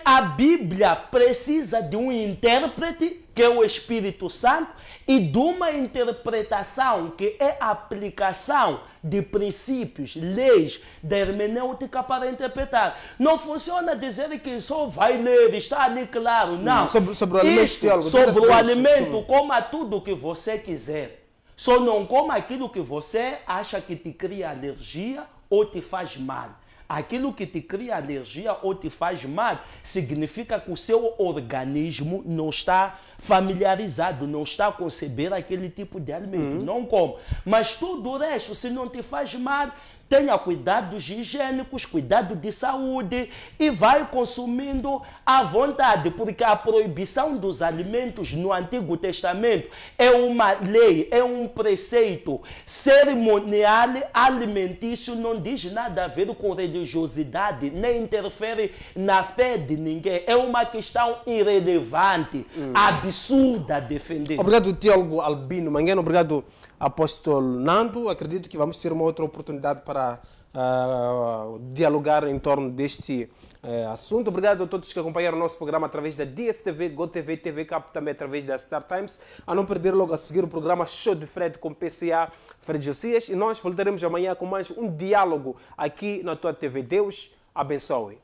a Bíblia precisa de um intérprete, que é o Espírito Santo, e de uma interpretação que é a aplicação de princípios, leis da hermenêutica para interpretar. Não funciona dizer que só vai ler, está ali claro, não. Hum, sobre, sobre o Isto, alimento, sobre o alimento hum. coma tudo o que você quiser. Só não coma aquilo que você acha que te cria alergia ou te faz mal aquilo que te cria alergia ou te faz mal significa que o seu organismo não está familiarizado, não está a conceber aquele tipo de alimento. Uhum. Não como. Mas tudo o resto, se não te faz mal, tenha cuidados higiênicos, cuidado de saúde e vai consumindo à vontade, porque a proibição dos alimentos no Antigo Testamento é uma lei, é um preceito cerimonial alimentício, não diz nada a ver com religiosidade, nem interfere na fé de ninguém. É uma questão irrelevante, hum. absurda defender. Obrigado, Tiago Albino Mangueno, obrigado apóstolo Nando. Acredito que vamos ter uma outra oportunidade para uh, dialogar em torno deste uh, assunto. Obrigado a todos que acompanharam o nosso programa através da DSTV, GoTV, TV Cap, também através da Star Times. A não perder logo a seguir o programa Show de Fred com PCA Fred Josias. E nós voltaremos amanhã com mais um diálogo aqui na tua TV. Deus abençoe.